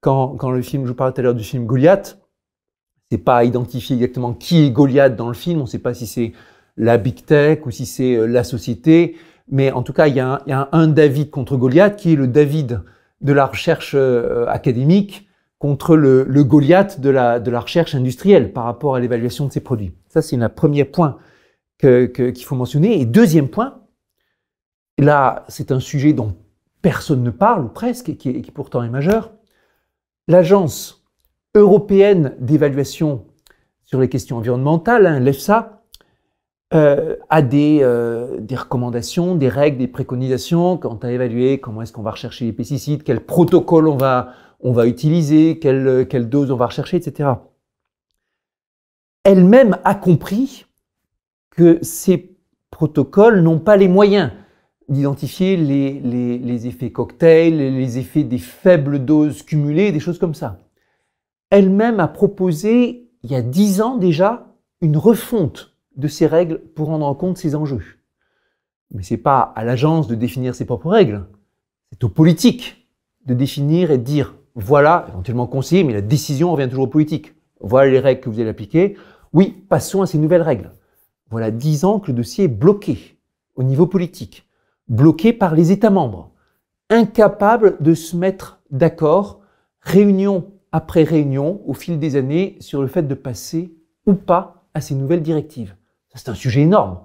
S2: Quand, quand le film, je vous parlais tout à l'heure du film Goliath, c'est pas identifier exactement qui est Goliath dans le film. On ne sait pas si c'est la big tech ou si c'est euh, la société. Mais en tout cas, il y, a un, David contre Goliath qui est le David de la recherche euh, académique contre le, Goliath de la, de la, recherche industrielle par rapport à l'évaluation de ses produits. Ça, c'est le premier point qu'il faut mentionner. Et deuxième point, là, c'est un sujet dont personne ne parle, ou presque, et qui, et qui pourtant est majeur. L'agence européenne d'évaluation sur les questions environnementales, hein, l'EFSA, euh, a euh, des, recommandations, des règles, des préconisations quant à évaluer comment est-ce qu'on va rechercher les pesticides, quel protocole on va, on va utiliser, quelle, quelle dose on va rechercher, etc. Elle-même a compris que ces protocoles n'ont pas les moyens d'identifier les, les, les effets cocktails, les effets des faibles doses cumulées, des choses comme ça elle-même a proposé, il y a dix ans déjà, une refonte de ces règles pour rendre en compte ces enjeux. Mais ce n'est pas à l'agence de définir ses propres règles, c'est aux politiques de définir et de dire, voilà, éventuellement conseiller, mais la décision revient toujours aux politiques. Voilà les règles que vous allez appliquer. Oui, passons à ces nouvelles règles. Voilà dix ans que le dossier est bloqué au niveau politique, bloqué par les États membres, incapable de se mettre d'accord, réunion après réunion au fil des années sur le fait de passer ou pas à ces nouvelles directives. c'est un sujet énorme,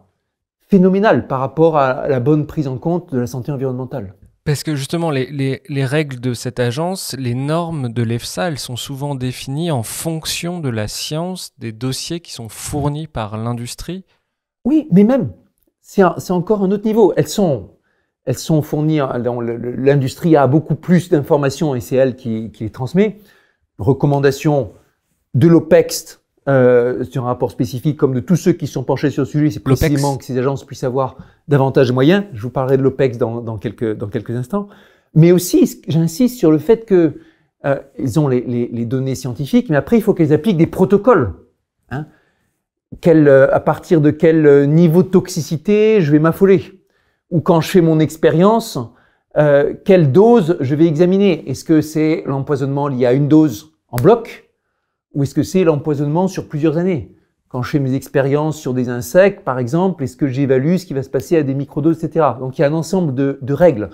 S2: phénoménal par rapport à la bonne prise en compte de la santé environnementale.
S1: Parce que justement, les, règles de cette agence, les normes de l'EFSA, elles sont souvent définies en fonction de la science, des dossiers qui sont fournis par l'industrie. Oui, mais même,
S2: c'est encore un autre niveau. Elles sont, elles sont fournies, hein, l'industrie a beaucoup plus d'informations et c'est elle qui les transmet recommandations de l'OPEX euh, sur un rapport spécifique, comme de tous ceux qui sont penchés sur le sujet, c'est e précisément que ces agences puissent avoir davantage de moyens. Je vous parlerai de l'OPEX dans, quelques, dans quelques instants. Mais aussi, j'insiste sur le fait que euh, ils ont les, les, les, données scientifiques, mais après, il faut qu'elles appliquent des protocoles. Hein. Euh, à partir de quel euh, niveau de toxicité je vais m'affoler Ou quand je fais mon expérience, euh, quelle dose je vais examiner Est-ce que c'est l'empoisonnement lié à une dose en bloc Ou est-ce que c'est l'empoisonnement sur plusieurs années Quand je fais mes expériences sur des insectes, par exemple, est-ce que j'évalue ce qui va se passer à des microdoses, etc. Donc il y a un ensemble de, règles.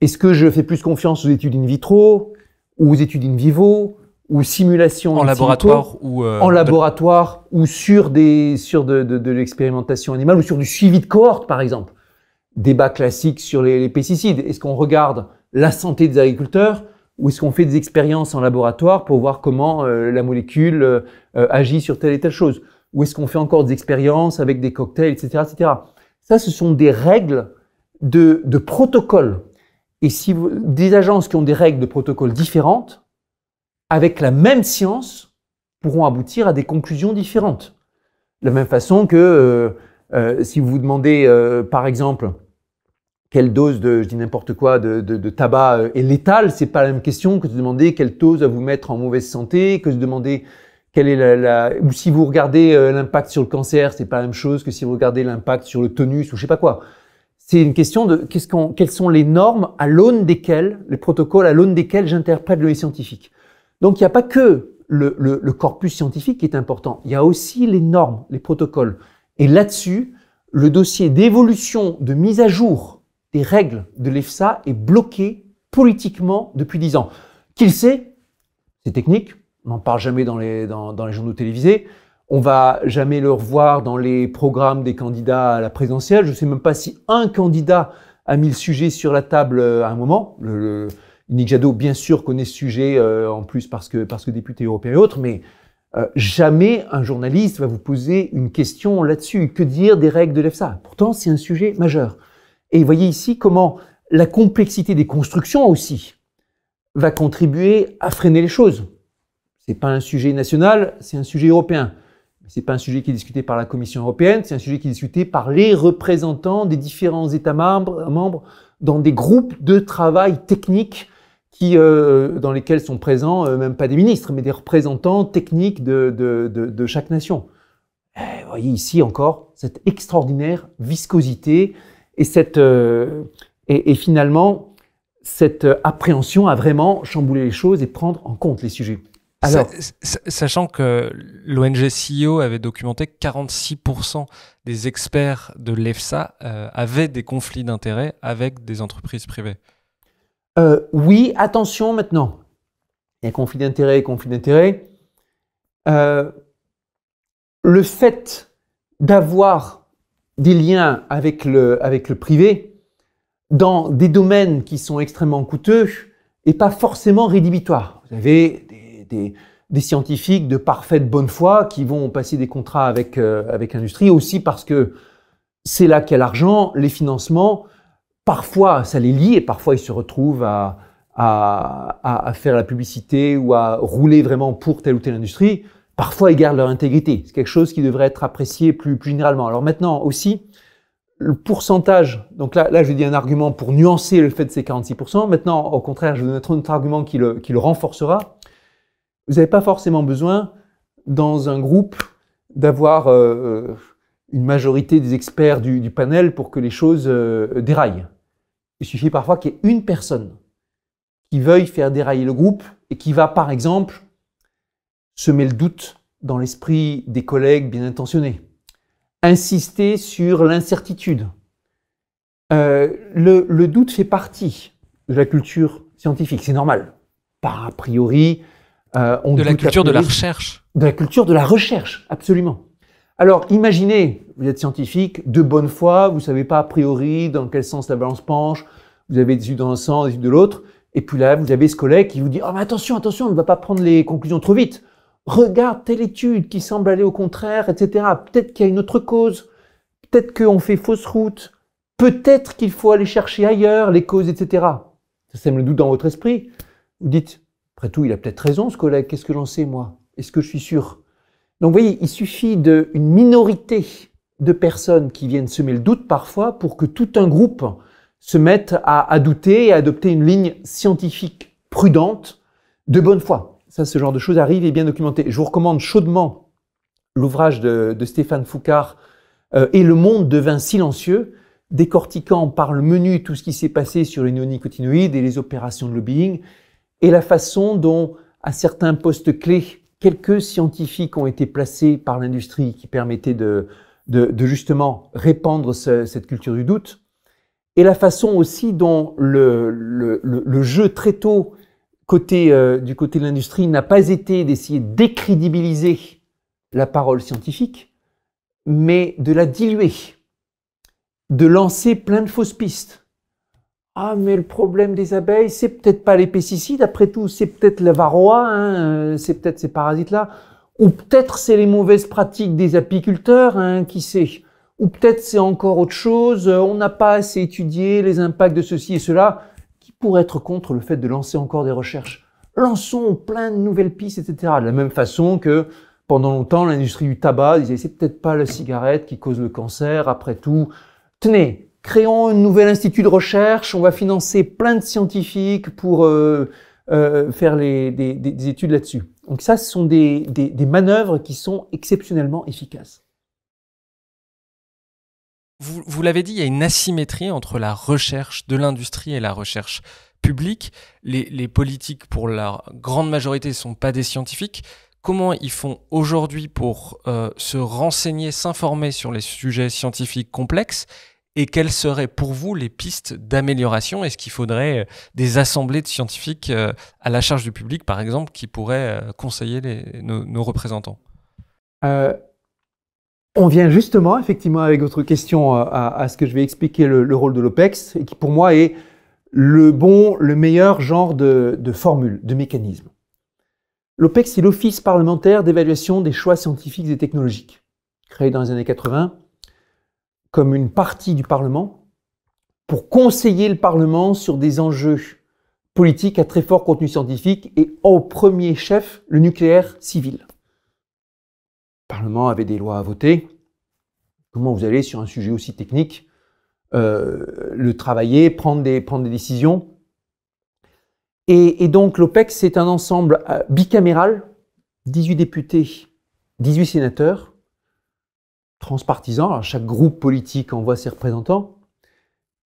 S2: Est-ce que je fais plus confiance aux études in vitro ou aux études in vivo ou simulations en laboratoire ou euh, en laboratoire ou sur des sur de, l'expérimentation animale ou sur du suivi de cohorte par exemple débat classique sur les, les pesticides est-ce qu'on regarde la santé des agriculteurs ou est-ce qu'on fait des expériences en laboratoire pour voir comment euh, la molécule euh, euh, agit sur telle et telle chose Ou est-ce qu'on fait encore des expériences avec des cocktails, etc., etc. Ça, ce sont des règles de, de protocole. Et si des agences qui ont des règles de protocole différentes, avec la même science, pourront aboutir à des conclusions différentes. De la même façon que euh, si vous demandez, par exemple, quelle dose de, je dis n'importe quoi, de, de, de, tabac euh, est létale, c'est pas la même question que de demander quelle dose va vous mettre en mauvaise santé, que de demander quelle est la, ou si vous regardez euh, l'impact sur le cancer, c'est pas la même chose que si vous regardez l'impact sur le tonus ou je sais pas quoi. C'est une question de qu'est-ce qu'on, quelles sont les normes à l'aune desquelles, les protocoles à l'aune desquels j'interprète le scientifique. Donc il n'y a pas que le, le, corpus scientifique qui est important, il y a aussi les normes, les protocoles. Et là-dessus, le dossier d'évolution, de mise à jour des règles de l'EFSA est bloqué politiquement depuis dix ans. Qu'il sait, c'est technique, on n'en parle jamais dans les, dans, les journaux télévisés, on va jamais le revoir dans les programmes des candidats à la présidentielle. Je ne sais même pas si un candidat a mis le sujet sur la table euh, à un moment. Le, Nick Jadot, bien sûr, connaît ce sujet euh, en plus parce que, parce que député européen et autres, mais euh, jamais un journaliste va vous poser une question là-dessus. Que dire des règles de l'EFSA Pourtant, c'est un sujet majeur. Et vous voyez ici comment la complexité des constructions aussi va contribuer à freiner les choses. Ce n'est pas un sujet national, c'est un sujet européen. Ce n'est pas un sujet qui est discuté par la Commission européenne, c'est un sujet qui est discuté par les représentants des différents États membres, dans des groupes de travail techniques qui, euh, dans lesquels sont présents, euh, même pas des ministres, mais des représentants techniques de, chaque nation. Eh, vous voyez ici encore cette extraordinaire viscosité et, cette, euh, et, finalement, cette euh, appréhension a vraiment chamboulé les choses et prendre en compte les sujets. Alors,
S1: sachant que l'ONG CEO avait documenté que 46% des experts de l'EFSA euh, avaient des conflits d'intérêts avec des entreprises privées.
S2: oui, attention maintenant. Il y a conflit d'intérêts et conflit d'intérêts. le fait d'avoir des liens avec le, avec le privé dans des domaines qui sont extrêmement coûteux et pas forcément rédhibitoires. Vous avez des, scientifiques de parfaite bonne foi qui vont passer des contrats avec, euh, avec l'industrie aussi parce que c'est là qu'il y a l'argent, les financements. Parfois, ça les lie et parfois ils se retrouvent à, faire la publicité ou à rouler vraiment pour telle ou telle industrie parfois ils gardent leur intégrité. C'est quelque chose qui devrait être apprécié plus, plus généralement. Alors maintenant aussi, le pourcentage, donc là, là je dis un argument pour nuancer le fait de ces 46%, maintenant au contraire je vais donner un autre argument qui le, qui le renforcera. Vous n'avez pas forcément besoin dans un groupe d'avoir euh, euh, une majorité des experts du, du, panel pour que les choses euh, déraillent. Il suffit parfois qu'il y ait une personne qui veuille faire dérailler le groupe et qui va par exemple semer le doute dans l'esprit des collègues bien intentionnés, insister sur l'incertitude. Euh, le, doute fait partie de la culture scientifique, c'est normal. Par a priori, euh, on de la culture de la recherche. De la culture de la recherche, absolument. Alors, imaginez, vous êtes scientifique, de bonne foi, vous savez pas a priori dans quel sens la balance penche, vous avez des yeux dans un sens, des yeux de l'autre, et puis là, vous avez ce collègue qui vous dit, ah, attention, attention, on ne va pas prendre les conclusions trop vite regarde telle étude qui semble aller au contraire, etc. Peut-être qu'il y a une autre cause, peut-être qu'on fait fausse route, peut-être qu'il faut aller chercher ailleurs les causes, etc. Ça sème le doute dans votre esprit. Vous dites, après tout, il a peut-être raison ce collègue, qu'est-ce que j'en sais moi Est-ce que je suis sûr Donc vous voyez, il suffit d'une minorité de personnes qui viennent semer le doute parfois pour que tout un groupe se mette à, à douter et à adopter une ligne scientifique prudente, de bonne foi ça, ce genre de choses arrive et bien documenté. Je vous recommande chaudement l'ouvrage de, Stéphane Foucard euh, et le monde devint silencieux, décortiquant par le menu tout ce qui s'est passé sur les néonicotinoïdes et les opérations de lobbying et la façon dont, à certains postes clés, quelques scientifiques ont été placés par l'industrie qui permettait de, de, justement répandre cette culture du doute et la façon aussi dont le, le jeu très tôt côté, euh, du côté de l'industrie n'a pas été d'essayer décrédibiliser la parole scientifique, mais de la diluer, de lancer plein de fausses pistes. Ah, mais le problème des abeilles, c'est peut-être pas les pesticides, après tout, c'est peut-être la varroa, hein, euh, c'est peut-être ces parasites-là, ou peut-être c'est les mauvaises pratiques des apiculteurs, hein, qui sait, ou peut-être c'est encore autre chose, euh, on n'a pas assez étudié les impacts de ceci et cela pour être contre le fait de lancer encore des recherches. Lançons plein de nouvelles pistes, etc. De la même façon que pendant longtemps, l'industrie du tabac disait c'est peut-être pas la cigarette qui cause le cancer, après tout. Tenez, créons un nouvel institut de recherche, on va financer plein de scientifiques pour euh, euh, faire des, études là-dessus. Donc ça, ce sont des, des manœuvres qui sont exceptionnellement efficaces
S1: vous, l'avez dit, il y a une asymétrie entre la recherche de l'industrie et la recherche publique. Les, politiques, pour la grande majorité, ne sont pas des scientifiques. Comment ils font aujourd'hui pour euh, se renseigner, s'informer sur les sujets scientifiques complexes et quelles seraient pour vous les pistes d'amélioration Est-ce qu'il faudrait euh, des assemblées de scientifiques euh, à la charge du public, par exemple, qui pourraient conseiller nos, représentants
S2: on vient justement, effectivement, avec votre question euh, à, ce que je vais expliquer le, rôle de l'OPEX, et qui pour moi est le bon, le meilleur genre de, formule, de mécanisme. L'OPEX est l'Office parlementaire d'évaluation des choix scientifiques et technologiques, créé dans les années 80 comme une partie du Parlement pour conseiller le Parlement sur des enjeux politiques à très fort contenu scientifique et au premier chef le nucléaire civil avait des lois à voter. Comment vous allez, sur un sujet aussi technique, euh, le travailler, prendre des, prendre des décisions et, donc l'OPEC, c'est un ensemble euh, bicaméral, 18 députés, 18 sénateurs, transpartisans chaque groupe politique envoie ses représentants,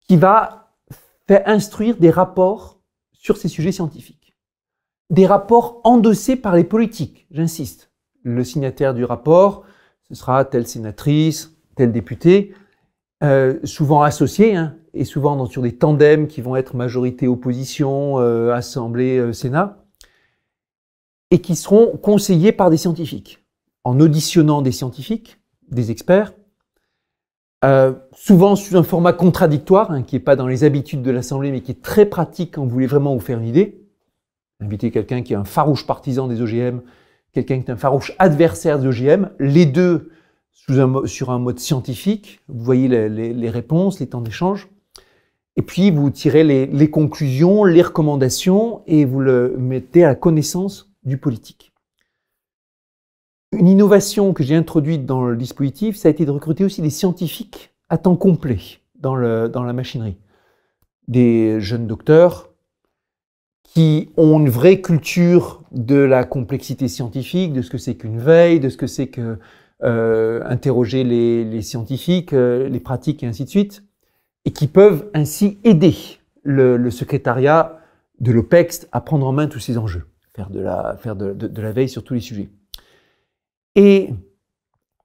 S2: qui va faire instruire des rapports sur ces sujets scientifiques. Des rapports endossés par les politiques, j'insiste le signataire du rapport, ce sera telle sénatrice, tel député, euh, souvent associés, hein, et souvent sur des tandems qui vont être majorité-opposition, euh, Assemblée-Sénat, euh, et qui seront conseillés par des scientifiques, en auditionnant des scientifiques, des experts, souvent sous un format contradictoire, hein, qui n'est pas dans les habitudes de l'Assemblée, mais qui est très pratique quand vous voulez vraiment vous faire une idée. Inviter quelqu'un qui est un farouche partisan des OGM quelqu'un qui est un farouche adversaire de l'OGM, les deux sur un mode scientifique, vous voyez les, réponses, les temps d'échange, et puis vous tirez les, conclusions, les recommandations, et vous le mettez à la connaissance du politique. Une innovation que j'ai introduite dans le dispositif, ça a été de recruter aussi des scientifiques à temps complet dans la machinerie. Des jeunes docteurs, qui ont une vraie culture de la complexité scientifique, de ce que c'est qu'une veille, de ce que c'est que euh, interroger les, les scientifiques, euh, les pratiques et ainsi de suite, et qui peuvent ainsi aider le, le secrétariat de l'OPEX à prendre en main tous ces enjeux, faire de la, faire de, la veille sur tous les sujets. Et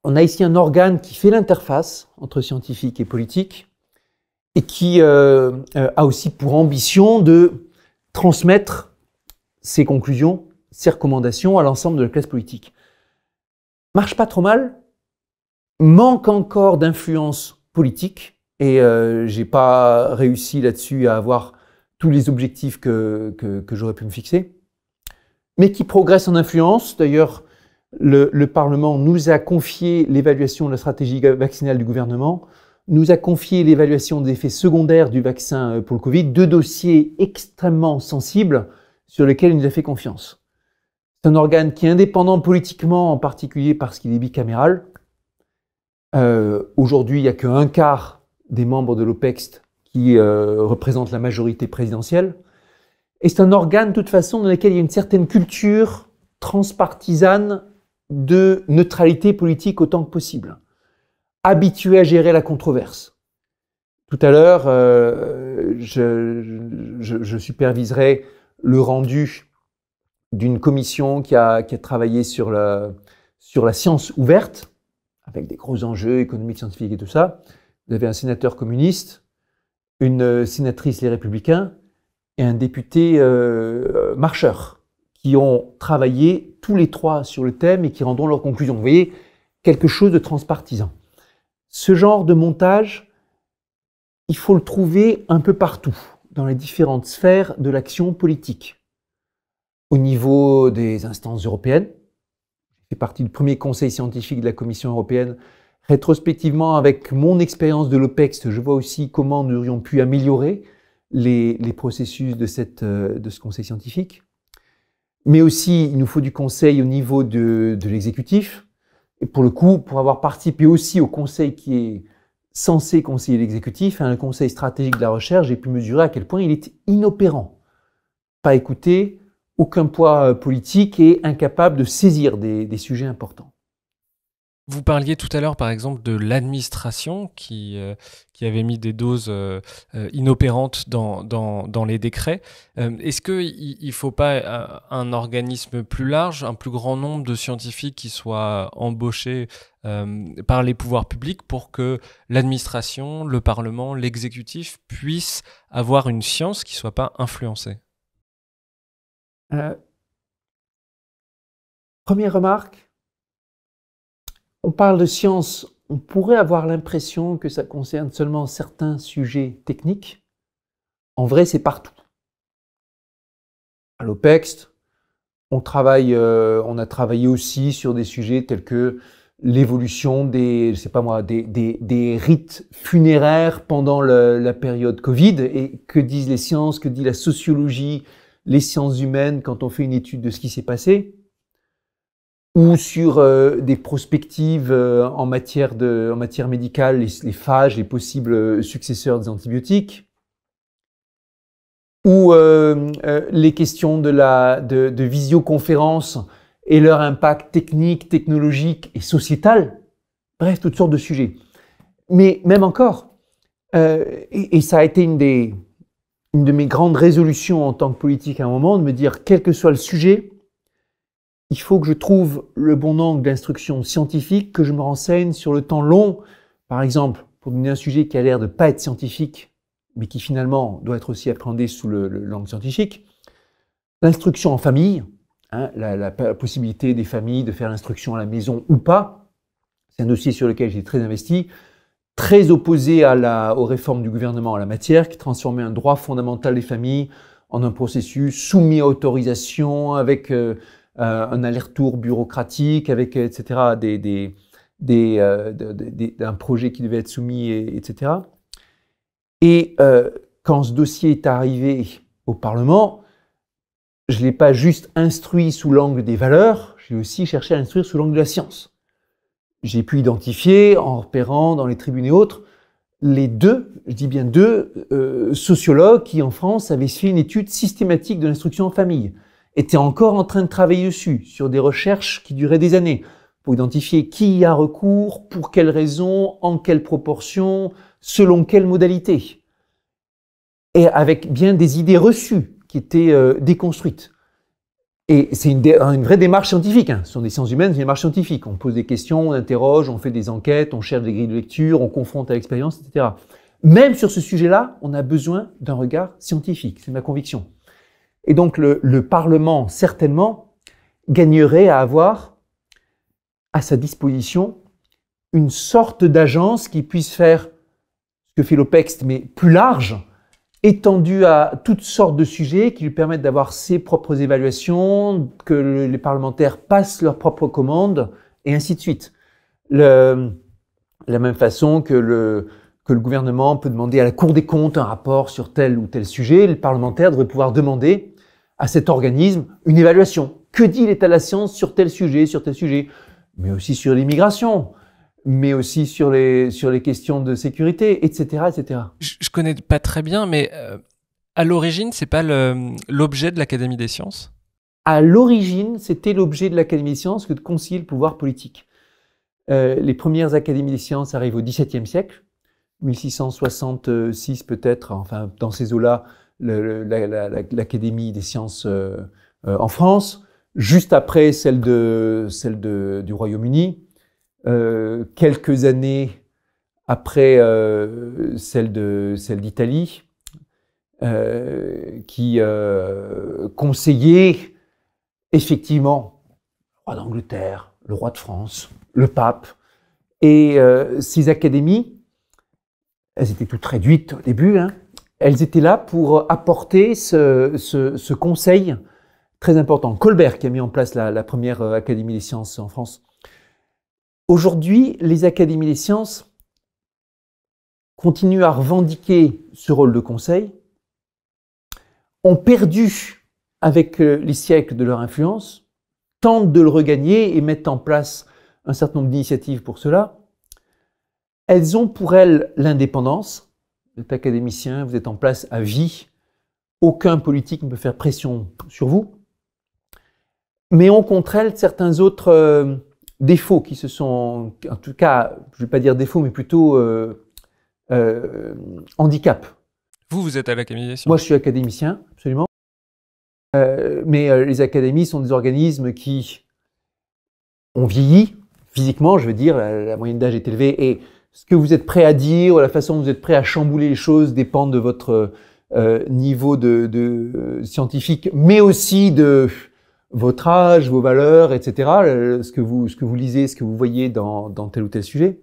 S2: on a ici un organe qui fait l'interface entre scientifique et politique, et qui euh, euh a aussi pour ambition de transmettre ses conclusions, ses recommandations à l'ensemble de la classe politique. Marche pas trop mal, manque encore d'influence politique, et euh, j'ai pas réussi là-dessus à avoir tous les objectifs que, que, j'aurais pu me fixer, mais qui progresse en influence. D'ailleurs, le, le, Parlement nous a confié l'évaluation de la stratégie vaccinale du gouvernement nous a confié l'évaluation des effets secondaires du vaccin euh, pour le Covid, deux dossiers extrêmement sensibles sur lesquels il nous a fait confiance. C'est un organe qui est indépendant politiquement, en particulier parce qu'il est bicaméral. Euh, aujourd'hui, il n'y a qu'un quart des membres de l'OPEX qui euh, représentent la majorité présidentielle. Et c'est un organe, de toute façon, dans lequel il y a une certaine culture transpartisane de neutralité politique autant que possible habitué à gérer la controverse. Tout à l'heure, euh, je, superviserai le rendu d'une commission qui a, qui a travaillé sur la, sur la science ouverte, avec des gros enjeux économiques, scientifiques et tout ça. Vous avez un sénateur communiste, une sénatrice Les Républicains et un député euh, marcheur qui ont travaillé tous les trois sur le thème et qui rendront leurs conclusions. Vous voyez, quelque chose de transpartisan. Ce genre de montage, il faut le trouver un peu partout, dans les différentes sphères de l'action politique. Au niveau des instances européennes, j'ai fait partie du premier conseil scientifique de la Commission européenne. Rétrospectivement, avec mon expérience de l'OPEX, je vois aussi comment nous aurions pu améliorer les, processus euh, de, ce conseil scientifique. Mais aussi, il nous faut du conseil au niveau de l'exécutif, et pour le coup, pour avoir participé aussi au conseil qui est censé conseiller l'exécutif, un hein, conseil stratégique de la recherche, j'ai pu mesurer à quel point il est inopérant, pas écouté, aucun poids euh, politique et incapable de saisir des sujets importants.
S1: Vous parliez tout à l'heure, par exemple, de l'administration qui, euh, qui avait mis des doses euh, euh, inopérantes dans, dans, les décrets. Est-ce qu'il ne faut pas un organisme plus large, un plus grand nombre de scientifiques qui soient embauchés par les pouvoirs publics pour que l'administration, le Parlement, l'exécutif puissent avoir une science qui ne soit pas influencée
S2: Première remarque, on parle de science, on pourrait avoir l'impression que ça concerne seulement certains sujets techniques. En vrai, c'est partout. À l'OPEX, on, euh, on a travaillé aussi sur des sujets tels que l'évolution des, je sais pas moi, des, rites funéraires pendant la période Covid et que disent les sciences, que dit la sociologie, les sciences humaines quand on fait une étude de ce qui s'est passé ou sur euh, des prospectives euh, en, matière de, en matière médicale, les, phages, les possibles euh, successeurs des antibiotiques, ou les questions de, la, de, visioconférence et leur impact technique, technologique et sociétal, bref, toutes sortes de sujets. Mais même encore, et, et, ça a été une, des, une de mes grandes résolutions en tant que politique à un moment, de me dire, quel que soit le sujet, il faut que je trouve le bon angle d'instruction scientifique, que je me renseigne sur le temps long, par exemple, pour donner un sujet qui a l'air de ne pas être scientifique, mais qui finalement doit être aussi appréhendé sous le, langage langue scientifique. L'instruction en famille, hein, la, possibilité des familles de faire l'instruction à la maison ou pas, c'est un dossier sur lequel j'ai très investi très opposé à la, aux réformes du gouvernement à la matière, qui transformait un droit fondamental des familles en un processus soumis à autorisation, avec euh, euh, un aller-retour bureaucratique avec, euh, etc., des, euh, un projet qui devait être soumis, etc. Et quand ce dossier est arrivé au Parlement, je ne l'ai pas juste instruit sous l'angle des valeurs, j'ai aussi cherché à instruire sous l'angle de la science. J'ai pu identifier, en repérant dans les tribunes et autres, les deux, je dis bien deux, sociologues qui en France avaient fait une étude systématique de l'instruction en famille était encore en train de travailler dessus, sur des recherches qui duraient des années, pour identifier qui y a recours, pour quelles raisons, en quelles proportions, selon quelles modalités, Et avec bien des idées reçues qui étaient euh, déconstruites. Et c'est une, vraie démarche scientifique. Hein. Ce sont des sciences humaines, c'est une démarche scientifique. On pose des questions, on interroge, on fait des enquêtes, on cherche des grilles de lecture, on confronte à l'expérience, etc. Même sur ce sujet-là, on a besoin d'un regard scientifique. C'est ma conviction. Et donc le, Parlement, certainement, gagnerait à avoir à sa disposition une sorte d'agence qui puisse faire ce que fait l'OPEXT, mais plus large, étendue à toutes sortes de sujets qui lui permettent d'avoir ses propres évaluations, que les parlementaires passent leurs propres commandes, et ainsi de suite. Le, la même façon que le, que le gouvernement peut demander à la Cour des comptes un rapport sur tel ou tel sujet, le parlementaire devrait pouvoir demander à cet organisme une évaluation. Que dit l'état de la science sur tel sujet, sur tel sujet, mais aussi sur l'immigration, mais aussi sur les, sur les questions de sécurité, etc., etc.
S1: Je, ne connais pas très bien, mais euh, à l'origine, c'est pas l'objet de l'Académie des sciences
S2: À l'origine, c'était l'objet de l'Académie des sciences que de concilier le pouvoir politique. Euh, les premières académies des sciences arrivent au XVIIe siècle, 1666 peut-être, enfin dans ces eaux-là, l'Académie des sciences euh, euh, en France, juste après celle, de, celle du Royaume-Uni, euh, quelques années après celle de celle d'Italie, qui conseillait effectivement le roi d'Angleterre, le roi de France, le pape, et ces académies, elles étaient toutes réduites au début, hein, elles étaient là pour apporter ce, conseil très important. Colbert qui a mis en place la première euh, Académie des sciences en France. Aujourd'hui, les académies des sciences continuent à revendiquer ce rôle de conseil, ont perdu avec euh, les siècles de leur influence, tentent de le regagner et mettent en place un certain nombre d'initiatives pour cela. Elles ont pour elles l'indépendance, vous êtes académicien, vous êtes en place à vie, aucun politique ne peut faire pression sur vous. Mais on elle certains autres euh, défauts qui se sont, en tout cas, je ne vais pas dire défauts, mais plutôt euh, euh, handicap.
S1: Vous, vous êtes à l'académicien Moi, je
S2: suis académicien, absolument. mais les académies sont des organismes qui ont vieilli physiquement, je veux dire, la, la moyenne d'âge est élevée et ce que vous êtes prêt à dire, ou la façon dont vous êtes prêt à chambouler les choses dépend de votre euh, niveau de, euh, scientifique, mais aussi de votre âge, vos valeurs, etc. Ce que vous, ce que vous lisez, ce que vous voyez dans, tel ou tel sujet.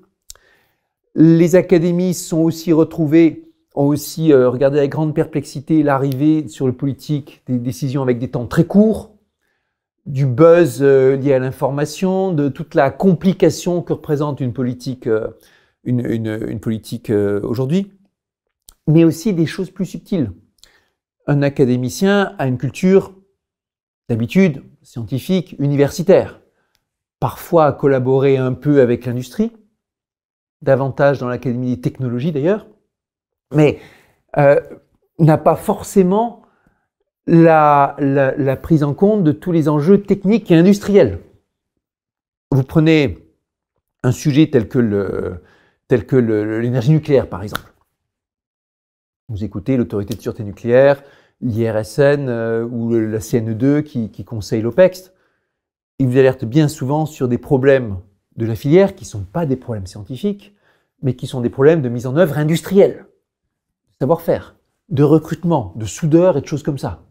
S2: Les académies sont aussi retrouvées, ont aussi euh, regardé avec grande perplexité l'arrivée sur le politique des décisions avec des temps très courts, du buzz lié à l'information, de toute la complication que représente une politique une, politique euh, aujourd'hui, mais aussi des choses plus subtiles. Un académicien a une culture d'habitude scientifique, universitaire, parfois collaborer un peu avec l'industrie, davantage dans l'Académie des technologies d'ailleurs, mais euh, n'a pas forcément la, prise en compte de tous les enjeux techniques et industriels. Vous prenez un sujet tel que le, telles que l'énergie nucléaire, par exemple. Vous écoutez l'autorité de sûreté nucléaire, l'IRSN euh, ou la CNE2 qui, conseille l'OPEX. Ils vous alertent bien souvent sur des problèmes de la filière qui ne sont pas des problèmes scientifiques, mais qui sont des problèmes de mise en œuvre industrielle, de savoir-faire, de recrutement, de soudeurs et de choses comme ça.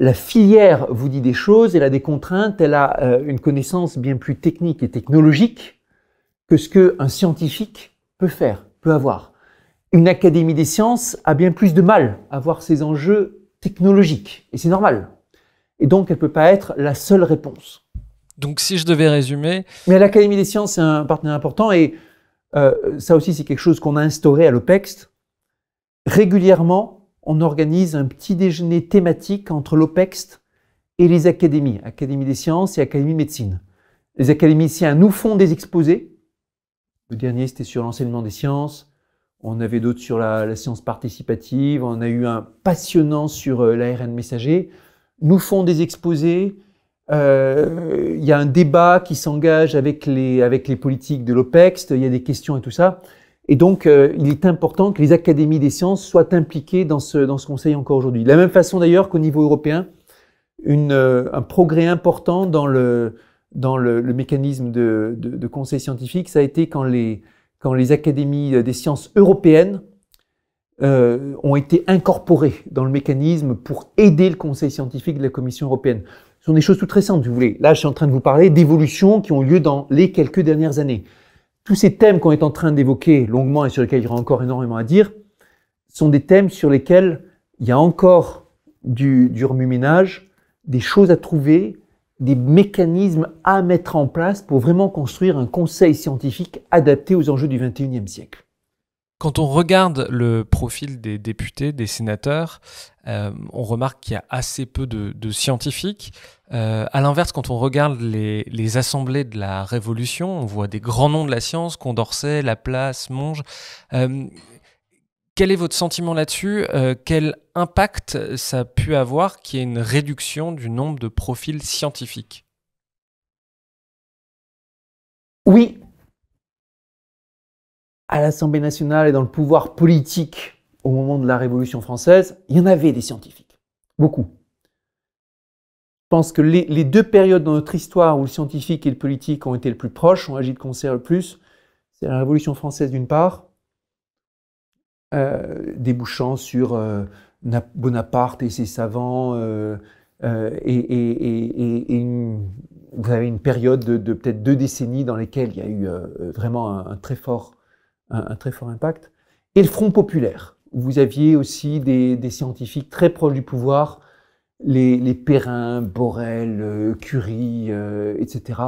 S2: La filière vous dit des choses, elle a des contraintes, elle a euh, une connaissance bien plus technique et technologique que ce qu'un scientifique peut faire, peut avoir. Une académie des sciences a bien plus de mal à voir ces enjeux technologiques, et c'est normal. Et donc, elle ne peut pas être la seule réponse.
S1: Donc, si je devais résumer. Mais
S2: l'Académie des sciences est un partenaire important, et euh, ça aussi, c'est quelque chose qu'on a instauré à l'OPEXT. Régulièrement, on organise un petit déjeuner thématique entre l'OPEXT et les académies, Académie des sciences et Académie de médecine. Les académiciens nous font des exposés le dernier, c'était sur l'enseignement des sciences. On avait d'autres sur la, la, science participative. On a eu un passionnant sur euh, l'ARN messager. Nous font des exposés. Euh, il y a un débat qui s'engage avec les, avec les politiques de l'OPEX. Il y a des questions et tout ça. Et donc, euh, il est important que les académies des sciences soient impliquées dans ce, dans ce conseil encore aujourd'hui. De la même façon d'ailleurs qu'au niveau européen, une, un progrès important dans le, dans le, mécanisme de, conseil scientifique, ça a été quand les, quand les académies euh, des sciences européennes euh, ont été incorporées dans le mécanisme pour aider le conseil scientifique de la Commission européenne. Ce sont des choses toutes récentes, vous voulez. Là, je suis en train de vous parler d'évolutions qui ont lieu dans les quelques dernières années. Tous ces thèmes qu'on est en train d'évoquer longuement et sur lesquels il y aura encore énormément à dire, sont des thèmes sur lesquels il y a encore du, du remue-ménage, des choses à trouver, des mécanismes à mettre en place pour vraiment construire un conseil scientifique adapté aux enjeux du 21e siècle.
S1: Quand on regarde le profil des députés, des sénateurs, euh, on remarque qu'il y a assez peu de, scientifiques. Euh, à l'inverse, quand on regarde les, assemblées de la Révolution, on voit des grands noms de la science, Condorcet, Laplace, Monge. Euh, quel est votre sentiment là-dessus euh, Quel impact ça a pu avoir qu'il y ait une réduction du nombre de profils scientifiques
S2: Oui. À l'Assemblée nationale et dans le pouvoir politique au moment de la Révolution française, il y en avait des scientifiques. Beaucoup. Je pense que les, les deux périodes dans notre histoire où le scientifique et le politique ont été le plus proches, ont agi de concert le plus, c'est la Révolution française d'une part, euh, débouchant sur euh, Bonaparte et ses savants, euh, et, et, une, vous avez une période de, peut-être deux décennies dans lesquelles il y a eu vraiment un, très fort, un, très fort impact. Et le Front populaire, où vous aviez aussi des, scientifiques très proches du pouvoir, les, les Perrin, Borel, Curie, etc.,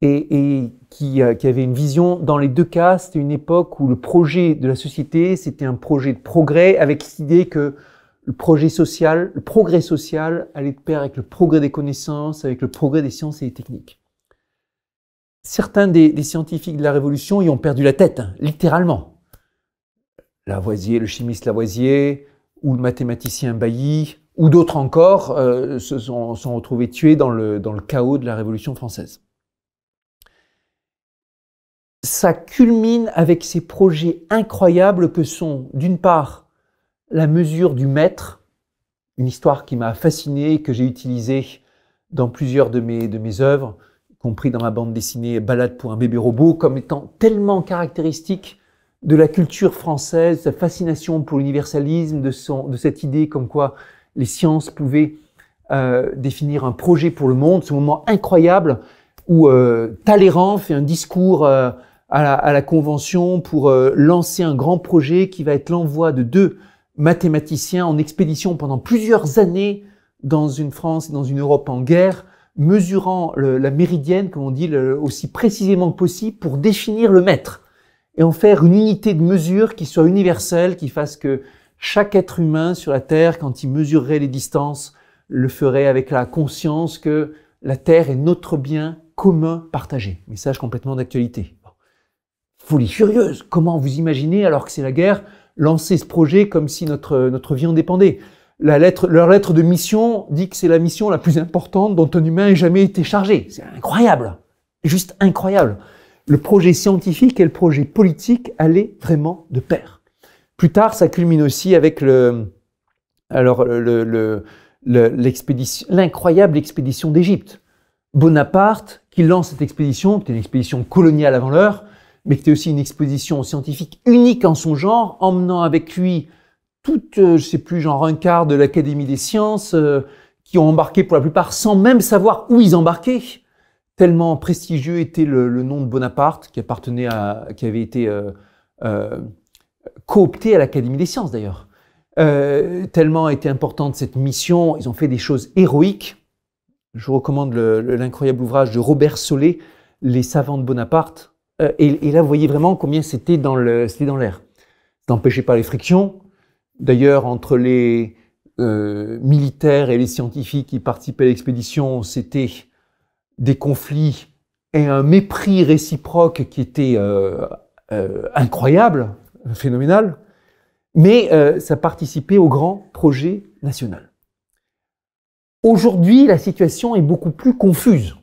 S2: et, et qui, euh, qui, avait une vision. Dans les deux cas, c'était une époque où le projet de la société, c'était un projet de progrès avec l'idée que le projet social, le progrès social allait de pair avec le progrès des connaissances, avec le progrès des sciences et des techniques. Certains des, des scientifiques de la Révolution y ont perdu la tête, hein, littéralement. Lavoisier, le chimiste Lavoisier, ou le mathématicien Bailly, ou d'autres encore, euh, se sont, sont retrouvés tués dans le, dans le chaos de la Révolution française ça culmine avec ces projets incroyables que sont, d'une part, la mesure du maître, une histoire qui m'a fasciné, et que j'ai utilisée dans plusieurs de mes, de mes œuvres, y compris dans ma bande dessinée Balade pour un bébé robot, comme étant tellement caractéristique de la culture française, sa fascination pour l'universalisme, de, son, de cette idée comme quoi les sciences pouvaient euh, définir un projet pour le monde, ce moment incroyable où euh, Talleyrand fait un discours euh, à la, à la convention pour euh, lancer un grand projet qui va être l'envoi de deux mathématiciens en expédition pendant plusieurs années dans une France et dans une Europe en guerre, mesurant la méridienne, comme on dit, aussi précisément que possible pour définir le mètre et en faire une unité de mesure qui soit universelle, qui fasse que chaque être humain sur la Terre, quand il mesurerait les distances, le ferait avec la conscience que la Terre est notre bien commun partagé. Message complètement d'actualité folie furieuse. Comment vous imaginez, alors que c'est la guerre, lancer ce projet comme si notre, notre vie en dépendait la lettre, Leur lettre de mission dit que c'est la mission la plus importante dont un humain ait jamais été chargé. C'est incroyable, juste incroyable. Le projet scientifique et le projet politique allaient vraiment de pair. Plus tard, ça culmine aussi avec le, alors l'expédition, l'incroyable expédition d'Égypte. Bonaparte, qui lance cette expédition, qui une expédition coloniale avant l'heure, mais qui était aussi une exposition scientifique unique en son genre, emmenant avec lui toutes, euh, je sais plus, genre un quart de l'Académie des sciences, euh, qui ont embarqué pour la plupart sans même savoir où ils embarquaient. Tellement prestigieux était le, nom de Bonaparte, qui appartenait qui avait été euh, coopté à l'Académie des sciences d'ailleurs. tellement était importante cette mission, ils ont fait des choses héroïques. Je vous recommande l'incroyable ouvrage de Robert Solé, Les savants de Bonaparte, euh, et, là, vous voyez vraiment combien c'était dans l'air. Ça n'empêchait pas les frictions. D'ailleurs, entre les euh, militaires et les scientifiques qui participaient à l'expédition, c'était des conflits et un mépris réciproque qui était euh, incroyable, phénoménal. Mais ça participait au grand projet national. Aujourd'hui, la situation est beaucoup plus confuse.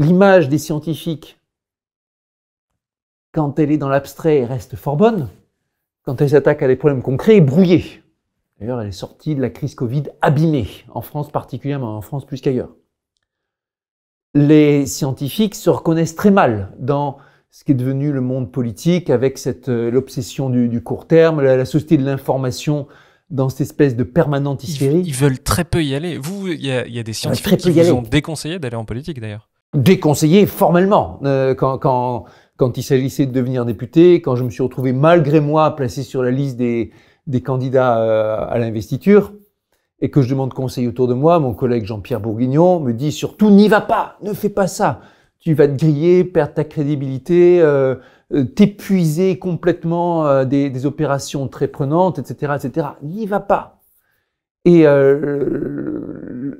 S2: L'image des scientifiques, quand elle est dans l'abstrait, reste fort bonne. Quand elle s'attaque à des problèmes concrets, est brouillée. D'ailleurs, elle est sortie de la crise Covid abîmée, en France particulièrement, en France plus qu'ailleurs. Les scientifiques se reconnaissent très mal dans ce qui est devenu le monde politique avec cette euh, l'obsession du, court terme, la, société de l'information dans cette espèce de permanente hystérie. Ils, veulent
S1: très peu y aller. Vous, il y, y, a des scientifiques qui vous ont déconseillé d'aller en politique d'ailleurs
S2: déconseillé formellement euh, quand, quand, quand il s'agissait de devenir député, quand je me suis retrouvé malgré moi placé sur la liste des, des candidats euh, à l'investiture et que je demande conseil autour de moi, mon collègue Jean-Pierre Bourguignon me dit surtout n'y va pas, ne fais pas ça, tu vas te griller, perdre ta crédibilité, euh, t'épuiser complètement des, des, opérations très prenantes, etc., etc. N'y va pas. Et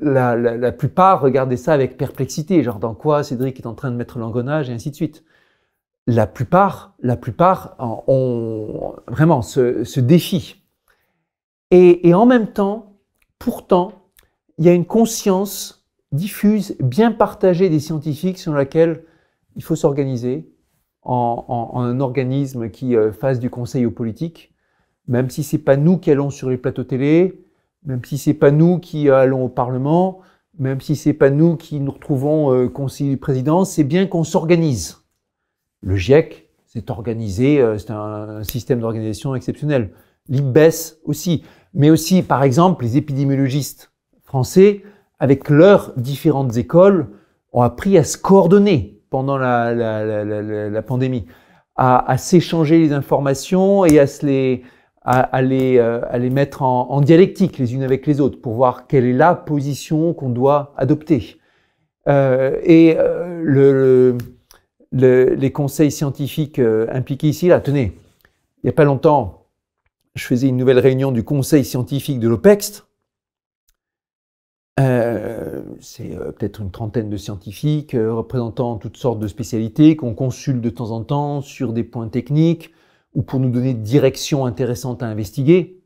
S2: la, plupart regardaient ça avec perplexité, genre dans quoi Cédric est en train de mettre l'engrenage et ainsi de suite. La plupart, la plupart ont vraiment ce, défient. défi. Et, en même temps, pourtant, il y a une conscience diffuse, bien partagée des scientifiques sur laquelle il faut s'organiser en, un organisme qui euh, fasse du conseil aux politiques, même si c'est pas nous qui allons sur les plateaux télé, même si c'est pas nous qui allons au Parlement, même si c'est pas nous qui nous retrouvons conseil euh, Conseil du président, c'est bien qu'on s'organise. Le GIEC s'est organisé, euh, c'est un, système d'organisation exceptionnel. L'IBES aussi, mais aussi par exemple les épidémiologistes français, avec leurs différentes écoles, ont appris à se coordonner pendant la, pandémie, à s'échanger les informations et à se les euh, à, les, mettre en, dialectique les unes avec les autres pour voir quelle est la position qu'on doit adopter. Euh, et euh, les conseils scientifiques impliqués ici, là, tenez, il n'y a pas longtemps, je faisais une nouvelle réunion du conseil scientifique de l'OPEXT. c'est peut-être une trentaine de scientifiques représentant toutes sortes de spécialités qu'on consulte de temps en temps sur des points techniques ou pour nous donner directions intéressantes à investiguer.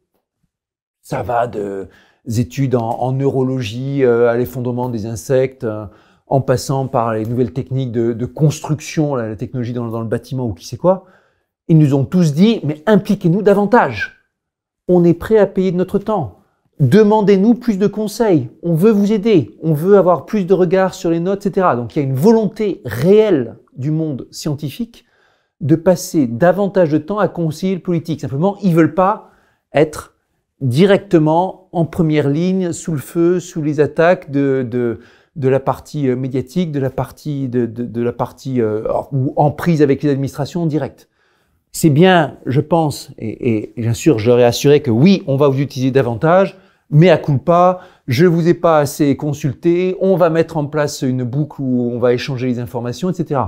S2: Ça va de études en, neurologie euh, à l'effondrement des insectes, euh, en passant par les nouvelles techniques de, construction, la, technologie dans, dans, le bâtiment ou qui sait quoi. Ils nous ont tous dit, mais impliquez-nous davantage. On est prêt à payer de notre temps. Demandez-nous plus de conseils. On veut vous aider. On veut avoir plus de regards sur les notes, etc. Donc il y a une volonté réelle du monde scientifique de passer davantage de temps à conseiller le politique. Simplement, ils veulent pas être directement en première ligne, sous le feu, sous les attaques de, de, la partie euh, médiatique, de la partie, de, de, la partie euh, ou en prise avec les administrations directes. C'est bien, je pense, et, bien sûr, je assuré que oui, on va vous utiliser davantage, mais à coup pas, je vous ai pas assez consulté, on va mettre en place une boucle où on va échanger les informations, etc.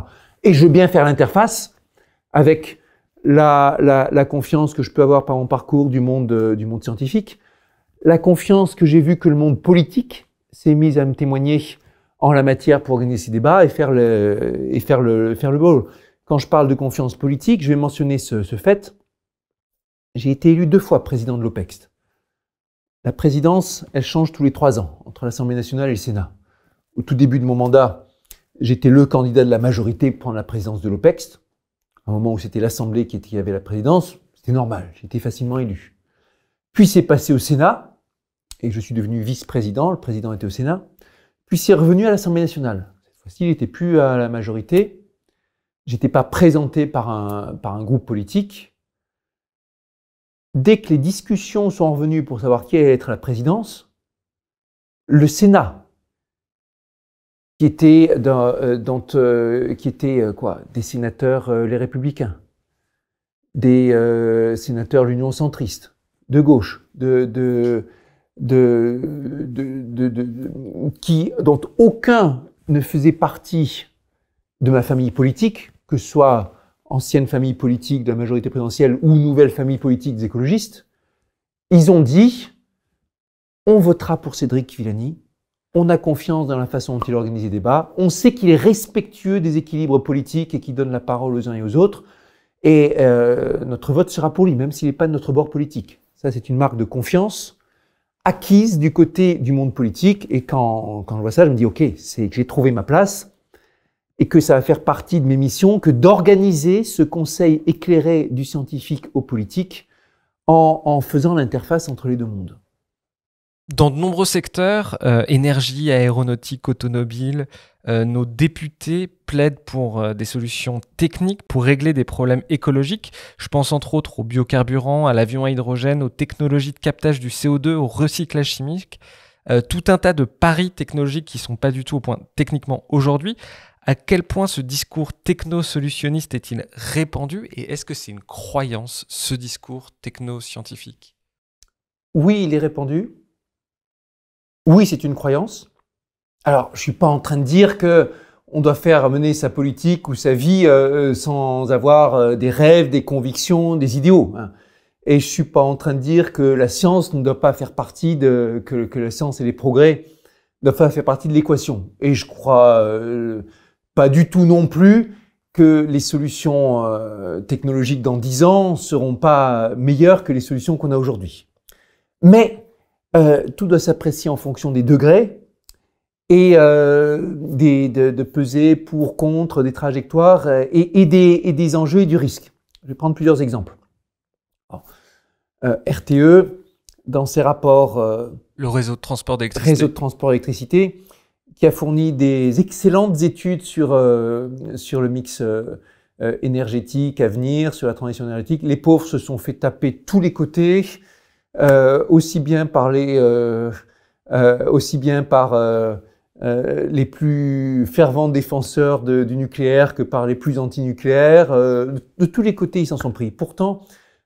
S2: Et je veux bien faire l'interface, avec la, la, la, confiance que je peux avoir par mon parcours du monde, euh, du monde scientifique, la confiance que j'ai vu que le monde politique s'est mis à me témoigner en la matière pour organiser ces débats et faire le, et faire le, faire le ball. Quand je parle de confiance politique, je vais mentionner ce, ce fait. J'ai été élu deux fois président de l'OPEX. La présidence, elle change tous les trois ans entre l'Assemblée nationale et le Sénat. Au tout début de mon mandat, j'étais le candidat de la majorité pour prendre la présidence de l'OPEX un moment où c'était l'Assemblée qui, avait la présidence, c'était normal, j'étais facilement élu. Puis c'est passé au Sénat, et je suis devenu vice-président, le président était au Sénat, puis c'est revenu à l'Assemblée nationale. Cette fois-ci, il n'était plus à la majorité, j'étais pas présenté par un, par un groupe politique. Dès que les discussions sont revenues pour savoir qui allait être la présidence, le Sénat qui étaient qui était euh, euh, euh, quoi Des sénateurs les Républicains, des sénateurs l'Union centriste, de gauche, de, de, de, de, qui, dont aucun ne faisait partie de ma famille politique, que ce soit ancienne famille politique de la majorité présidentielle ou nouvelle famille politique des écologistes, ils ont dit on votera pour Cédric Villani on a confiance dans la façon dont il organise les débats, on sait qu'il est respectueux des équilibres politiques et qu'il donne la parole aux uns et aux autres, et euh, notre vote sera pour lui, même s'il n'est pas de notre bord politique. Ça, c'est une marque de confiance acquise du côté du monde politique, et quand, quand je vois ça, je me dis, OK, c'est que j'ai trouvé ma place, et que ça va faire partie de mes missions, que d'organiser ce conseil éclairé du scientifique au politique en faisant l'interface entre les deux mondes
S1: dans de nombreux secteurs, euh, énergie, aéronautique, automobile, euh, nos députés plaident pour euh, des solutions techniques pour régler des problèmes écologiques. Je pense entre autres aux biocarburants, à l'avion à hydrogène, aux technologies de captage du CO2, au recyclage chimique. tout un tas de paris technologiques qui ne sont pas du tout au point techniquement aujourd'hui. À quel point ce discours techno-solutionniste est-il répandu et est-ce que c'est une croyance, ce discours techno-scientifique
S2: Oui, il est répandu oui, c'est une croyance. Alors, je suis pas en train de dire que on doit faire mener sa politique ou sa vie euh, euh, sans avoir euh, des rêves, des convictions, des idéaux. Hein. Et je suis pas en train de dire que la science ne doit pas faire partie de que, la science et les progrès ne doivent pas faire partie de l'équation. Et je crois pas du tout non plus que les solutions technologiques dans dix ans seront pas meilleures que les solutions qu'on a aujourd'hui. Mais euh, tout doit s'apprécier en fonction des degrés et euh, de, peser pour, contre, des trajectoires euh, et, des, enjeux et du risque. Je vais prendre plusieurs exemples. RTE, dans ses rapports... Le réseau de transport d'électricité. Réseau de transport d'électricité, qui a fourni des excellentes études sur le mix énergétique à venir, sur la transition énergétique. Les pauvres se sont fait taper tous les côtés euh, aussi bien par les, euh, euh aussi bien par euh, les plus fervents défenseurs du nucléaire que par les plus antinucléaires. de tous les côtés, ils s'en sont pris. Pourtant,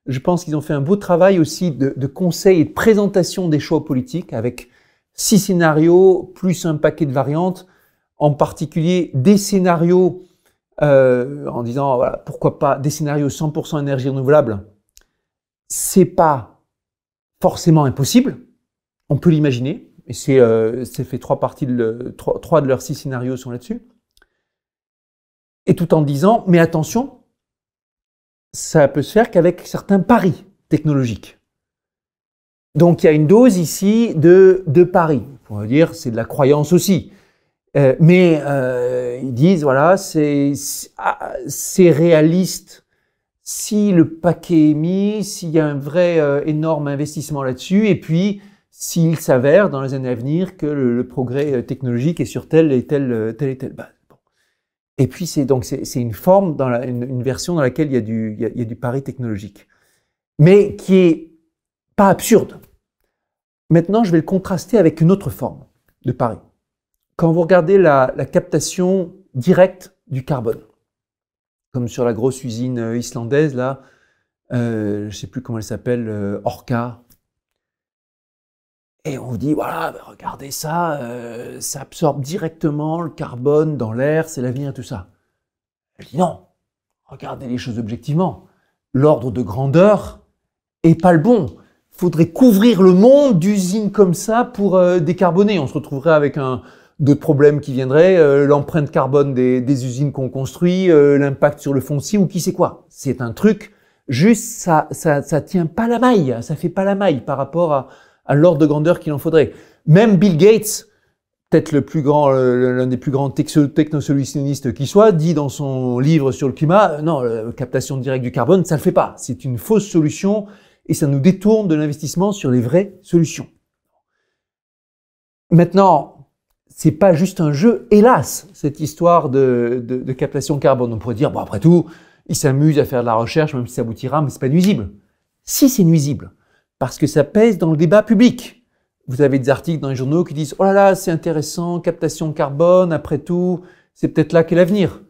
S2: je pense qu'ils ont fait un beau travail aussi de, de conseil et de présentation des choix politiques avec six scénarios plus un paquet de variantes, en particulier des scénarios euh, en disant voilà, pourquoi pas des scénarios 100% énergie renouvelable. C'est pas forcément impossible. On peut l'imaginer, et c'est euh, fait trois parties, de le, trois, de leurs six scénarios sont là-dessus. Et tout en disant, mais attention, ça peut se faire qu'avec certains paris technologiques. Donc il y a une dose ici de, de paris. On va dire, c'est de la croyance aussi. Euh, mais euh, ils disent, voilà, c'est ah, réaliste si le paquet est mis, s'il y a un vrai euh, énorme investissement là-dessus, et puis s'il s'avère dans les années à venir que le, progrès euh, technologique est sur telle et telle, euh, telle et telle base. Et puis c'est donc c'est une forme, dans une, version dans laquelle il y a du, pari technologique, mais qui est pas absurde. Maintenant, je vais le contraster avec une autre forme de pari. Quand vous regardez la captation directe du carbone, comme sur la grosse usine euh, islandaise, là, je euh, je sais plus comment elle s'appelle, euh, Orca. Et on dit, voilà, bah, regardez ça, ça absorbe directement le carbone dans l'air, c'est l'avenir, tout ça. non, regardez les choses objectivement. L'ordre de grandeur est pas le bon. Faudrait couvrir le monde d'usines comme ça pour décarboner. On se retrouverait avec un, d'autres problèmes qui viendraient, euh, l'empreinte carbone des, des usines qu'on construit, euh, l'impact sur le foncier ou qui sait quoi. C'est un truc, juste ça, ça, ça tient pas la maille, ça fait pas la maille par rapport à, l'ordre de grandeur qu'il en faudrait. Même Bill Gates, peut-être le plus grand, l'un des plus grands technosolutionnistes qui soit, dit dans son livre sur le climat, euh, non, la captation directe du carbone, ça le fait pas. C'est une fausse solution et ça nous détourne de l'investissement sur les vraies solutions. Maintenant, c'est pas juste un jeu, hélas, cette histoire de, captation carbone. On pourrait dire, bon, après tout, ils s'amusent à faire de la recherche, même si ça aboutira, mais c'est pas nuisible. Si c'est nuisible, parce que ça pèse dans le débat public. Vous avez des articles dans les journaux qui disent, oh là là, c'est intéressant, captation carbone, après tout, c'est peut-être là qu'est l'avenir.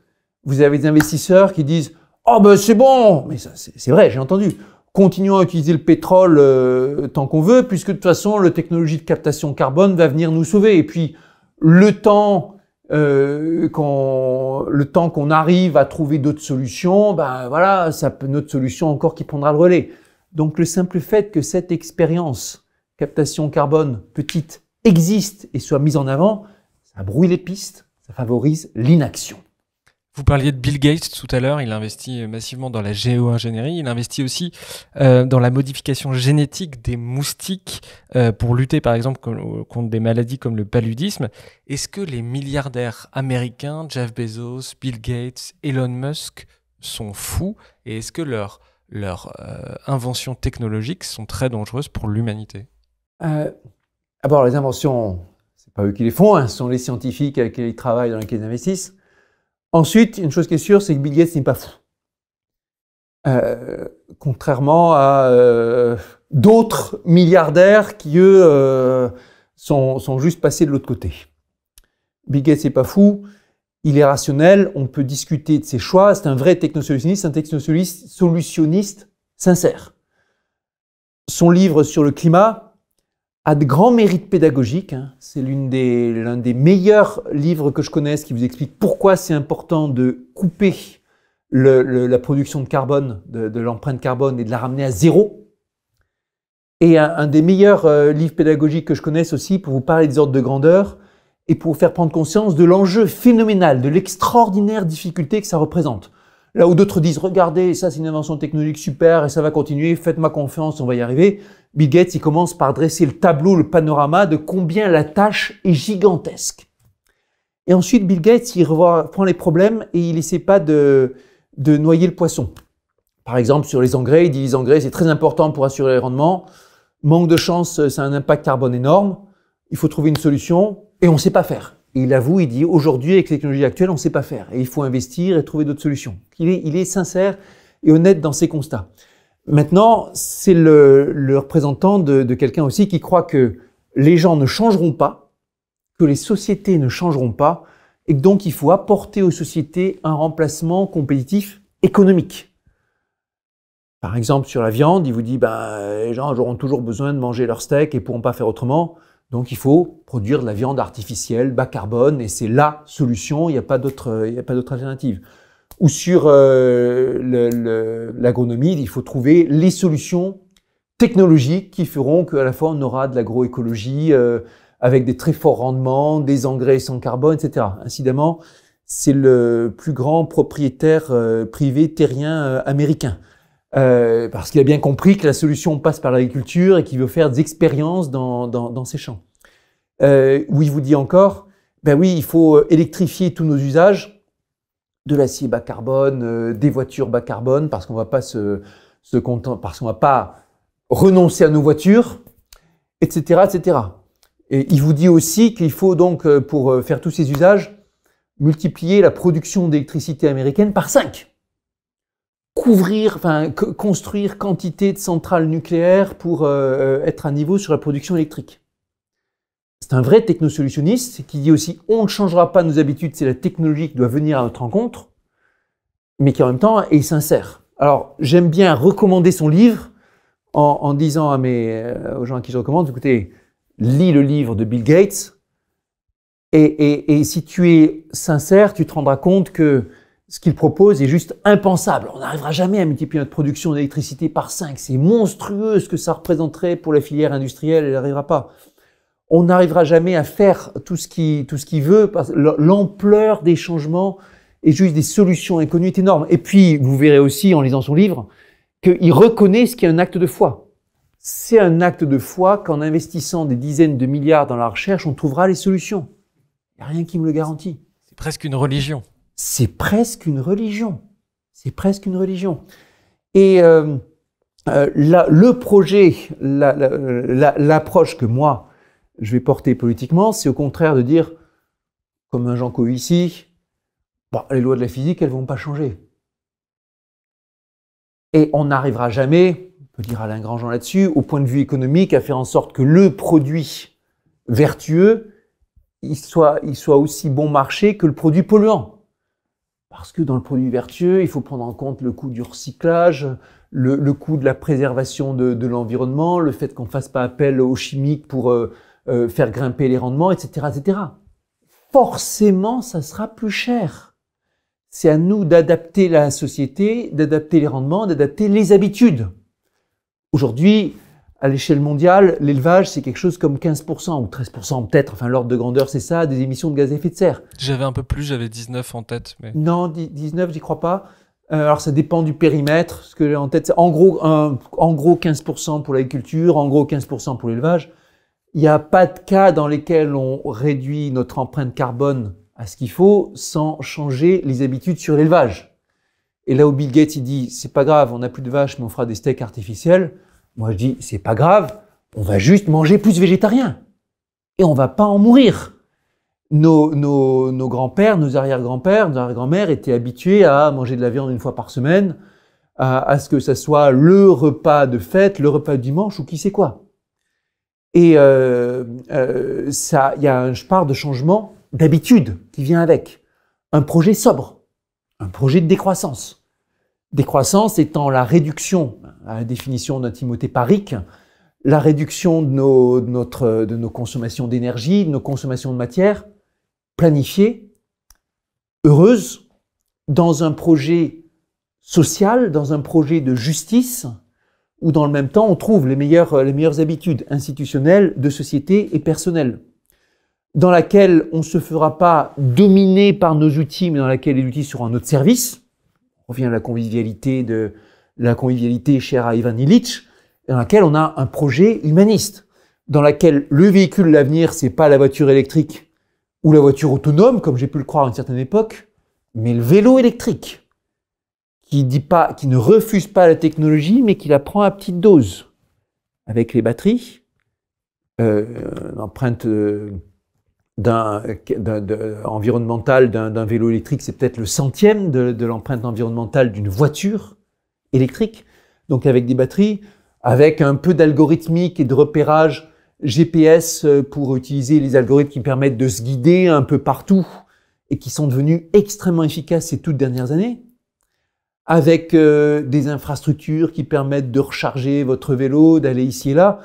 S2: Vous avez des investisseurs qui disent, oh ben c'est bon, mais c'est vrai, j'ai entendu. Continuons à utiliser le pétrole euh, tant qu'on veut, puisque de toute façon, la technologie de captation carbone va venir nous sauver. Et puis, le temps euh, qu'on le temps qu'on arrive à trouver d'autres solutions, ben voilà, ça peut, notre solution encore qui prendra le relais. Donc le simple fait que cette expérience captation carbone petite existe et soit mise en avant, ça brouille les pistes, ça favorise l'inaction.
S1: Vous parliez de Bill Gates tout à l'heure, il investit euh, massivement dans la géo-ingénierie, il investit aussi euh, dans la modification génétique des moustiques euh, pour lutter par exemple euh, contre des maladies comme le paludisme. Est-ce que les milliardaires américains, Jeff Bezos, Bill Gates, Elon Musk, sont fous et est-ce que leurs leur, euh, inventions technologiques sont très dangereuses pour l'humanité D'abord, les inventions,
S2: c'est pas eux qui les font, hein, ce sont les scientifiques avec lesquels ils travaillent, dans lesquels ils investissent. Ensuite, une chose qui est sûre, c'est que Bill Gates n'est pas fou. Euh, contrairement à euh, d'autres milliardaires qui, eux, euh, sont, juste passés de l'autre côté. Bill Gates n'est pas fou, il est rationnel, on peut discuter de ses choix, c'est un vrai technosolutionniste, un technosolutionniste sincère. Son livre sur le climat, a de grands mérites pédagogiques. Hein. C'est l'un des, l'un des meilleurs livres que je connaisse qui vous explique pourquoi c'est important de couper la production de carbone, de, l'empreinte carbone et de la ramener à zéro. Et un, des meilleurs euh, livres pédagogiques que je connaisse aussi pour vous parler des ordres de grandeur et pour vous faire prendre conscience de l'enjeu phénoménal, de l'extraordinaire difficulté que ça représente. Là où d'autres disent, regardez, ça c'est une invention technologique super et ça va continuer, faites moi confiance, on va y arriver. Bill Gates, il commence par dresser le tableau, le panorama de combien la tâche est gigantesque. Et ensuite, Bill Gates, il revoit, prend les problèmes et il essaie pas de, noyer le poisson. Par exemple, sur les engrais, il dit les engrais, c'est très important pour assurer les rendements. Manque de chance, c'est un impact carbone énorme. Il faut trouver une solution et on ne sait pas faire. il avoue, il dit aujourd'hui, avec les technologies actuelles, on ne sait pas faire. Et il faut investir et trouver d'autres solutions. Il est, il est sincère et honnête dans ses constats. Maintenant, c'est le, représentant de, quelqu'un aussi qui croit que les gens ne changeront pas, que les sociétés ne changeront pas, et que donc il faut apporter aux sociétés un remplacement compétitif économique. Par exemple, sur la viande, il vous dit, ben, les gens auront toujours besoin de manger leur steak et pourront pas faire autrement. Donc, il faut produire de la viande artificielle, bas carbone, et c'est la solution. Il a pas il n'y a pas d'autre alternative ou sur euh, l'agronomie, il faut trouver les solutions technologiques qui feront qu'à la fois on aura de l'agroécologie euh, avec des très forts rendements, des engrais sans carbone, etc. Incidemment, c'est le plus grand propriétaire euh, privé terrien euh, américain. parce qu'il a bien compris que la solution passe par l'agriculture et qu'il veut faire des expériences dans, dans, dans ces champs. Ou il vous dit encore, ben oui, il faut électrifier tous nos usages de l'acier bas carbone, euh, des voitures bas carbone, parce qu'on va pas se, se contenter, parce qu'on va pas renoncer à nos voitures, etc., etc. Et il vous dit aussi qu'il faut donc, euh, pour euh, faire tous ces usages, multiplier la production d'électricité américaine par 5. Couvrir, enfin, construire quantité de centrales nucléaires pour être à niveau sur la production électrique. C'est un vrai technosolutionniste qui dit aussi on ne changera pas nos habitudes, c'est la technologie qui doit venir à notre rencontre, mais qui en même temps est sincère. Alors j'aime bien recommander son livre en, disant à mes, euh, aux gens à qui je recommande, écoutez, lis le livre de Bill Gates, et, et si tu es sincère, tu te rendras compte que ce qu'il propose est juste impensable. On n'arrivera jamais à multiplier notre production d'électricité par 5. C'est monstrueux ce que ça représenterait pour la filière industrielle, elle n'arrivera pas on n'arrivera jamais à faire tout ce qui tout ce qu'il veut. L'ampleur des changements et juste des solutions inconnues est énorme. Et puis, vous verrez aussi en lisant son livre qu'il reconnaît ce qui est un acte de foi. C'est un acte de foi qu'en investissant des dizaines de milliards dans la recherche, on trouvera les solutions. Il n'y a rien qui me le garantit.
S1: C'est presque une religion.
S2: C'est presque une religion. C'est presque une religion. Et euh, euh le projet, euh, l'approche que moi je vais porter politiquement, c'est au contraire de dire, comme un Jean Covici, bah, les lois de la physique, elles vont pas changer. Et on n'arrivera jamais, on peut dire Alain Grandjean là-dessus, au point de vue économique, à faire en sorte que le produit vertueux, il soit, il soit aussi bon marché que le produit polluant. Parce que dans le produit vertueux, il faut prendre en compte le coût du recyclage, le, coût de la préservation de, l'environnement, le fait qu'on fasse pas appel aux chimiques pour... Euh, euh, faire grimper les rendements, etc., etc. Forcément, ça sera plus cher. C'est à nous d'adapter la société, d'adapter les rendements, d'adapter les habitudes. Aujourd'hui, à l'échelle mondiale, l'élevage, c'est quelque chose comme 15% ou 13% peut-être, enfin l'ordre de grandeur, c'est ça, des émissions de gaz à effet de serre.
S1: J'avais un peu plus, j'avais 19 en tête. Mais... Non,
S2: 19, j'y crois pas. Euh, alors ça dépend du périmètre, ce que j'ai en tête, en gros, en gros 15% pour l'agriculture, en gros 15% pour l'élevage. Il n'y a pas de cas dans lesquels on réduit notre empreinte carbone à ce qu'il faut sans changer les habitudes sur l'élevage. Et là où Bill Gates il dit c'est pas grave, on n'a plus de vaches mais on fera des steaks artificiels, moi je dis c'est pas grave, on va juste manger plus végétarien et on va pas en mourir. Nos, nos, nos grands-pères, nos arrière-grands-pères, nos arrière-grand-mères étaient habitués à manger de la viande une fois par semaine, à, à ce que ça soit le repas de fête, le repas du dimanche ou qui sait quoi. Et euh, euh, ça, il y a un part de changement d'habitude qui vient avec. Un projet sobre, un projet de décroissance. Décroissance étant la réduction, à la définition d'un Timothée parique, la réduction de nos, notre, de nos consommations d'énergie, de nos consommations de matière, planifiée, heureuse, dans un projet social, dans un projet de justice, où dans le même temps on trouve les meilleures, euh, les meilleures habitudes institutionnelles, de société et personnelles, dans laquelle on ne se fera pas dominer par nos outils, mais dans laquelle les outils seront à notre service. On revient à la convivialité de la convivialité chère à Ivan Illich, dans laquelle on a un projet humaniste, dans laquelle le véhicule de l'avenir, c'est pas la voiture électrique ou la voiture autonome, comme j'ai pu le croire à une certaine époque, mais le vélo électrique, qui, dit pas, ne refuse pas la technologie, mais qui la prend à petite dose, avec les batteries, euh, l'empreinte euh, environnementale d'un, vélo électrique, c'est peut-être le centième de, de l'empreinte environnementale d'une voiture électrique, donc avec des batteries, avec un peu d'algorithmique et de repérage GPS euh, pour utiliser les algorithmes qui permettent de se guider un peu partout et qui sont devenus extrêmement efficaces ces toutes dernières années avec euh, des infrastructures qui permettent de recharger votre vélo, d'aller ici et là,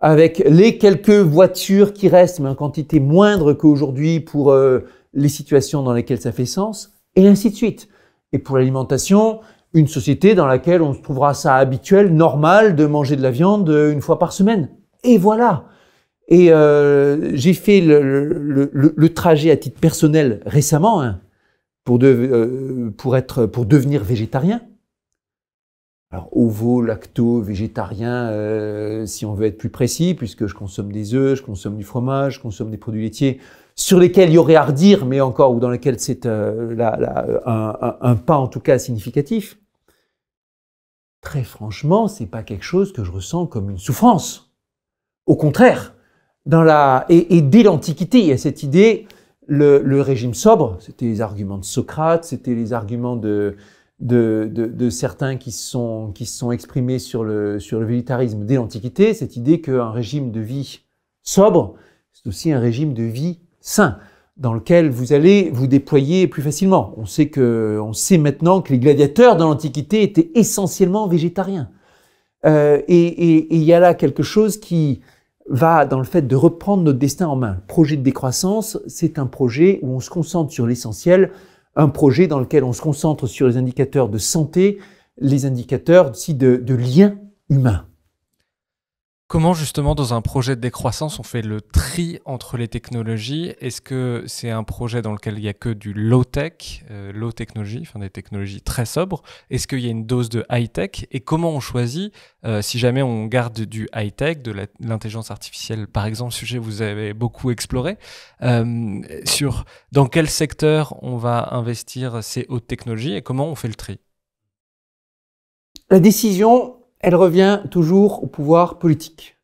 S2: avec les quelques voitures qui restent, mais en quantité moindre qu'aujourd'hui pour euh, les situations dans lesquelles ça fait sens, et ainsi de suite. Et pour l'alimentation, une société dans laquelle on se trouvera ça habituel, normal de manger de la viande euh, une fois par semaine. Et voilà. Et j'ai fait le, le, le, le, trajet à titre personnel récemment, hein, euh, pour, être, pour devenir végétarien. Alors, ovo, lacto, végétarien, euh, si on veut être plus précis, puisque je consomme des œufs, je consomme du fromage, je consomme des produits laitiers, sur lesquels il y aurait à redire, mais encore, ou dans lesquels c'est euh, un, pas en tout cas significatif. Très franchement, c'est pas quelque chose que je ressens comme une souffrance. Au contraire, dans la, et, et dès l'Antiquité, il y a cette idée le, régime sobre, c'était les arguments de Socrate, c'était les arguments de, de, de, certains qui se sont, qui sont exprimés sur le, sur le végétarisme dès l'Antiquité, cette idée qu'un régime de vie sobre, c'est aussi un régime de vie sain, dans lequel vous allez vous déployer plus facilement. On sait, que, on sait maintenant que les gladiateurs dans l'Antiquité étaient essentiellement végétariens. Euh, et il y a là quelque chose qui, va dans le fait de reprendre notre destin en main. Le projet de décroissance, c'est un projet où on se concentre sur l'essentiel, un projet dans lequel on se concentre sur les indicateurs de santé, les indicateurs aussi de, de lien humain.
S1: Comment justement dans un projet de décroissance on fait le tri entre les technologies Est-ce que c'est un projet dans lequel il n'y a que du low-tech, euh, low technologie, enfin des technologies très sobres Est-ce qu'il y a une dose de high-tech Et comment on choisit euh, si jamais on garde du high-tech, de l'intelligence artificielle par exemple, sujet que vous avez beaucoup exploré, euh, sur dans quel secteur on va investir ces hautes technologies et comment on fait le tri
S2: La décision, elle revient toujours au pouvoir politique.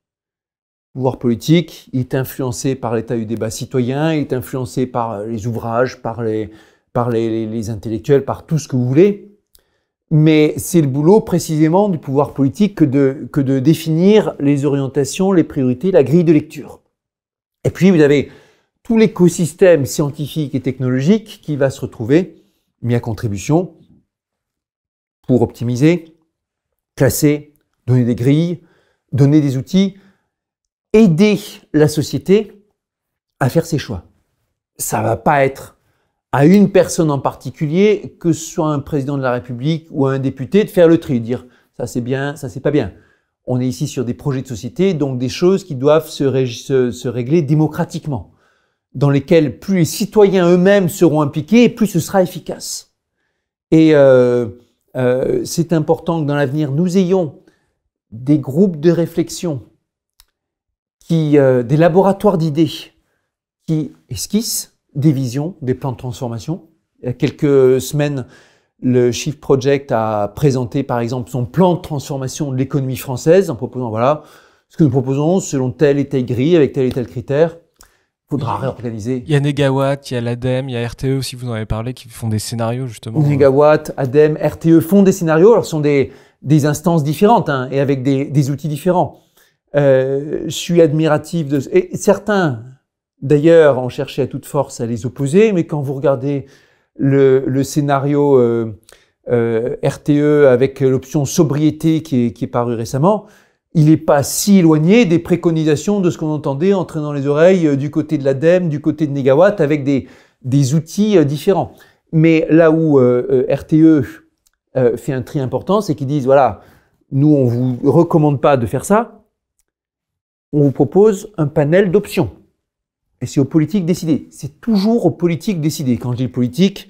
S2: Le pouvoir politique, est influencé par l'état du débat citoyen, est influencé par les ouvrages, par les, par intellectuels, par tout ce que vous voulez. Mais c'est le boulot précisément du pouvoir politique de, que de définir les orientations, les priorités, la grille de lecture. Et puis vous avez tout l'écosystème scientifique et technologique qui va se retrouver mis à contribution pour optimiser, classer, donner des grilles, donner des outils, aider la société à faire ses choix. Ça va pas être à une personne en particulier, que ce soit un président de la République ou un député, de faire le tri, de dire ça c'est bien, ça c'est pas bien. On est ici sur des projets de société, donc des choses qui doivent se, régler démocratiquement, dans lesquelles plus les citoyens eux-mêmes seront impliqués, plus ce sera efficace. Et euh, euh, c'est important que dans l'avenir, nous ayons des groupes de réflexion, qui, euh, des laboratoires d'idées qui esquissent des visions, des plans de transformation. Il y a quelques semaines, le Shift Project a présenté par exemple son plan de transformation de l'économie française en proposant voilà ce que nous proposons selon telle et telle grille avec tel et tel critère. Il Faudra
S1: réorganiser. Il y a Negawatt, il y a l'ADEME, il y a RTE aussi, vous en avez parlé, qui font des scénarios justement.
S2: Negawatt, ADEME, RTE font des scénarios. Alors ce sont des, des instances différentes hein, et avec des, des outils différents. Euh, je suis admiratif de... Et certains, d'ailleurs, ont cherché à toute force à les opposer, mais quand vous regardez le, le scénario euh, euh RTE avec l'option sobriété qui est, qui est paru récemment, il n'est pas si éloigné des préconisations de ce qu'on entendait en traînant les oreilles euh, du côté de l'ADEME, du côté de Negawatt, avec des, des outils euh, différents. Mais là où RTE euh, fait un tri important, c'est qu'ils disent, voilà, nous, on vous recommande pas de faire ça, on vous propose un panel d'options. Et c'est aux politiques décidées. C'est toujours aux politiques décidées. Quand je dis politique,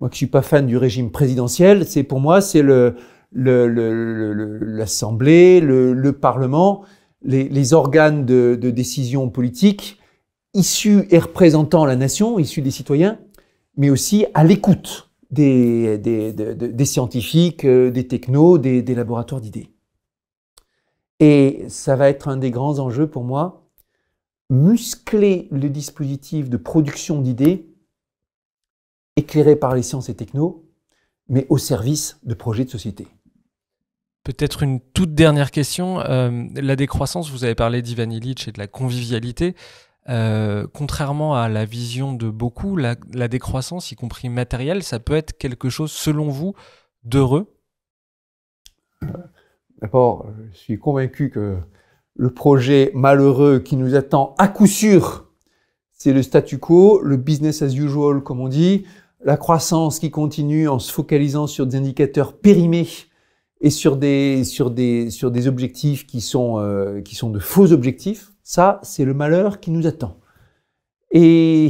S2: moi qui suis pas fan du régime présidentiel, c'est pour moi, c'est le, l'Assemblée, le, Parlement, les, organes de, de, décision politique, issus et représentant la nation, issus des citoyens, mais aussi à l'écoute des, des, des scientifiques, euh, des technos, des, laboratoires d'idées. Et ça va être un des grands enjeux pour moi, muscler le dispositif de production d'idées éclairé par les sciences et technos,
S1: mais au service de projets de société. Peut-être une toute dernière question. Euh, la décroissance, vous avez parlé d'Ivan Illich et de la convivialité. Euh, contrairement à la vision de beaucoup, la, décroissance, y compris matérielle, ça peut être quelque chose, selon vous, d'heureux
S2: D'abord, je suis convaincu que le projet malheureux qui nous attend à coup sûr, c'est le statu quo, le business as usual, comme on dit, la croissance qui continue en se focalisant sur des indicateurs périmés et sur des, sur des, sur des objectifs qui sont, euh, qui sont de faux objectifs. Ça, c'est le malheur qui nous attend. Et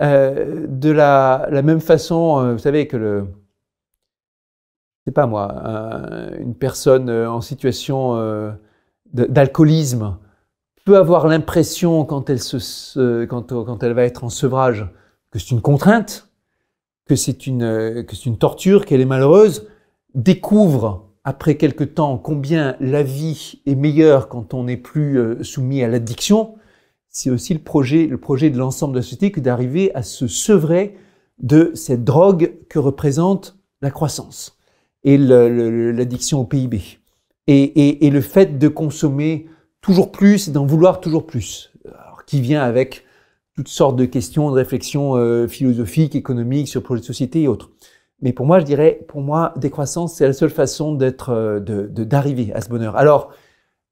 S2: euh, de la, même façon, euh, vous savez que le, c'est pas moi, une personne euh, en situation d'alcoolisme peut avoir l'impression quand elle elle va être en sevrage que c'est une contrainte, que c'est que c'est une torture, qu'elle est malheureuse, découvre après quelque temps combien la vie est meilleure quand on n'est plus euh, soumis à l'addiction, c'est aussi le projet, le projet de l'ensemble de la société que d'arriver à se sevrer de cette drogue que représente la croissance et l'addiction au PIB. Et, le fait de consommer toujours plus, et d'en vouloir toujours plus, qui vient avec toutes sortes de questions, de réflexions euh, philosophiques, économiques, sur le projet de société et autres. Mais pour moi, je dirais, pour moi, décroissance, c'est la seule façon d'être, euh, d'arriver de, à ce bonheur. Alors,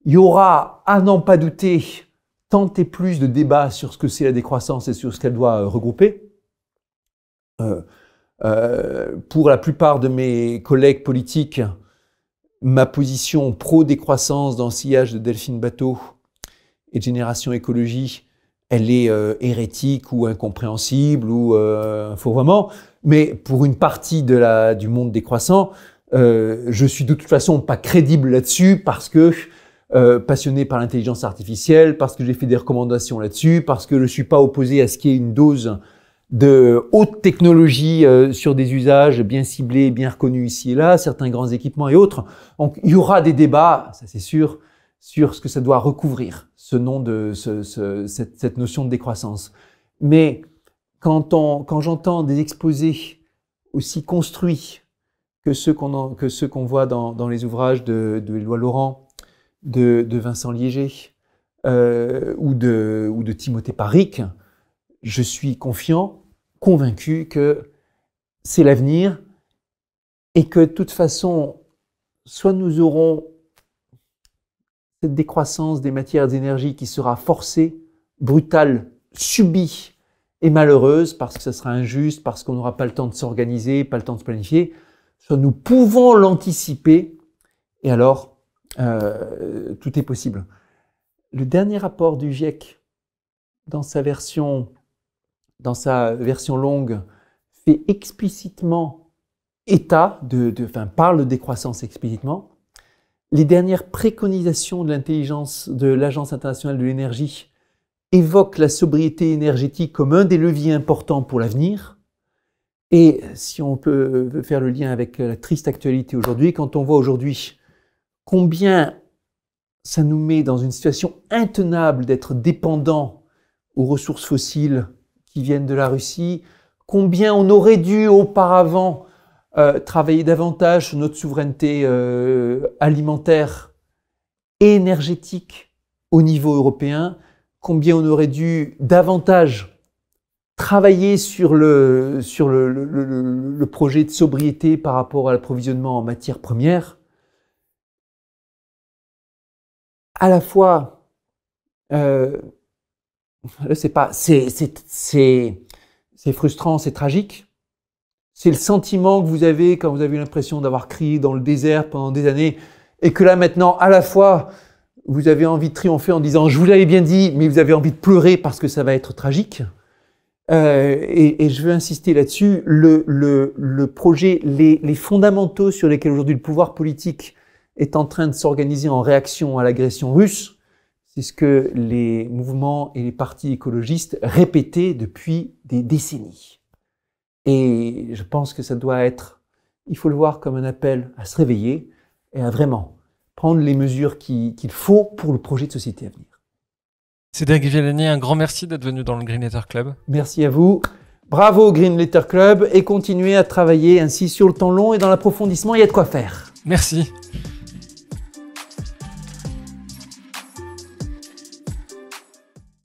S2: il y aura, à n'en pas douter, tant et plus de débats sur ce que c'est la décroissance et sur ce qu'elle doit euh, regrouper. Euh, pour la plupart de mes collègues politiques, ma position pro-décroissance dans le sillage de Delphine Bateau et de Génération Écologie, elle est hérétique ou incompréhensible ou faut vraiment mais pour une partie de la, du monde décroissant, euh, je suis de toute façon pas crédible là-dessus parce que euh, passionné par l'intelligence artificielle, parce que j'ai fait des recommandations là-dessus, parce que je suis pas opposé à ce qu'il y ait une dose de haute technologie euh, sur des usages bien ciblés, bien reconnus ici et là, certains grands équipements et autres. Donc il y aura des débats, ça c'est sûr, sur ce que ça doit recouvrir, ce nom de ce, ce, cette, cette notion de décroissance. Mais quand, j'entends des exposés aussi construits que ceux qu'on, que voit dans, les ouvrages de, de Éloi Laurent, de, Vincent Liéger euh, ou, de, ou de Timothée Paric, je suis confiant, convaincu que c'est l'avenir et que de toute façon, soit nous aurons cette décroissance des matières d'énergie qui sera forcée, brutale, subie est malheureuse parce que ce sera injuste, parce qu'on n'aura pas le temps de s'organiser, pas le temps de planifier, soit nous pouvons l'anticiper et alors euh, tout est possible. Le dernier rapport du GIEC dans sa version, dans sa version longue fait explicitement état de, de enfin, parle de décroissance explicitement. Les dernières préconisations de l'intelligence de l'Agence internationale de l'énergie évoque la sobriété énergétique comme un des leviers importants pour l'avenir. Et si on peut euh, faire le lien avec euh, la triste actualité aujourd'hui, quand on voit aujourd'hui combien ça nous met dans une situation intenable d'être dépendant aux ressources fossiles qui viennent de la Russie, combien on aurait dû auparavant euh, travailler davantage sur notre souveraineté alimentaire et énergétique au niveau européen, combien on aurait dû davantage travailler sur le, sur le, projet de sobriété par rapport à l'approvisionnement en matières premières, à la fois, euh, c'est pas, c'est, c'est frustrant, c'est tragique. C'est le sentiment que vous avez quand vous avez l'impression d'avoir crié dans le désert pendant des années et que là maintenant, à la fois, vous avez envie de triompher en disant je vous l'avais bien dit, mais vous avez envie de pleurer parce que ça va être tragique. Euh, et, et, je veux insister là-dessus, le, le, le, projet, les, les, fondamentaux sur lesquels aujourd'hui le pouvoir politique est en train de s'organiser en réaction à l'agression russe, c'est ce que les mouvements et les partis écologistes répétaient depuis des décennies. Et je pense que ça doit être, il faut le voir comme un appel à se réveiller et à vraiment prendre les mesures qu'il faut pour le projet de société à venir.
S1: Cédric Villani, un grand merci d'être venu dans le Green Letter Club.
S2: Merci à vous. Bravo Green Letter Club et continuez à travailler ainsi sur le temps long et dans l'approfondissement, il y a de quoi faire. Merci.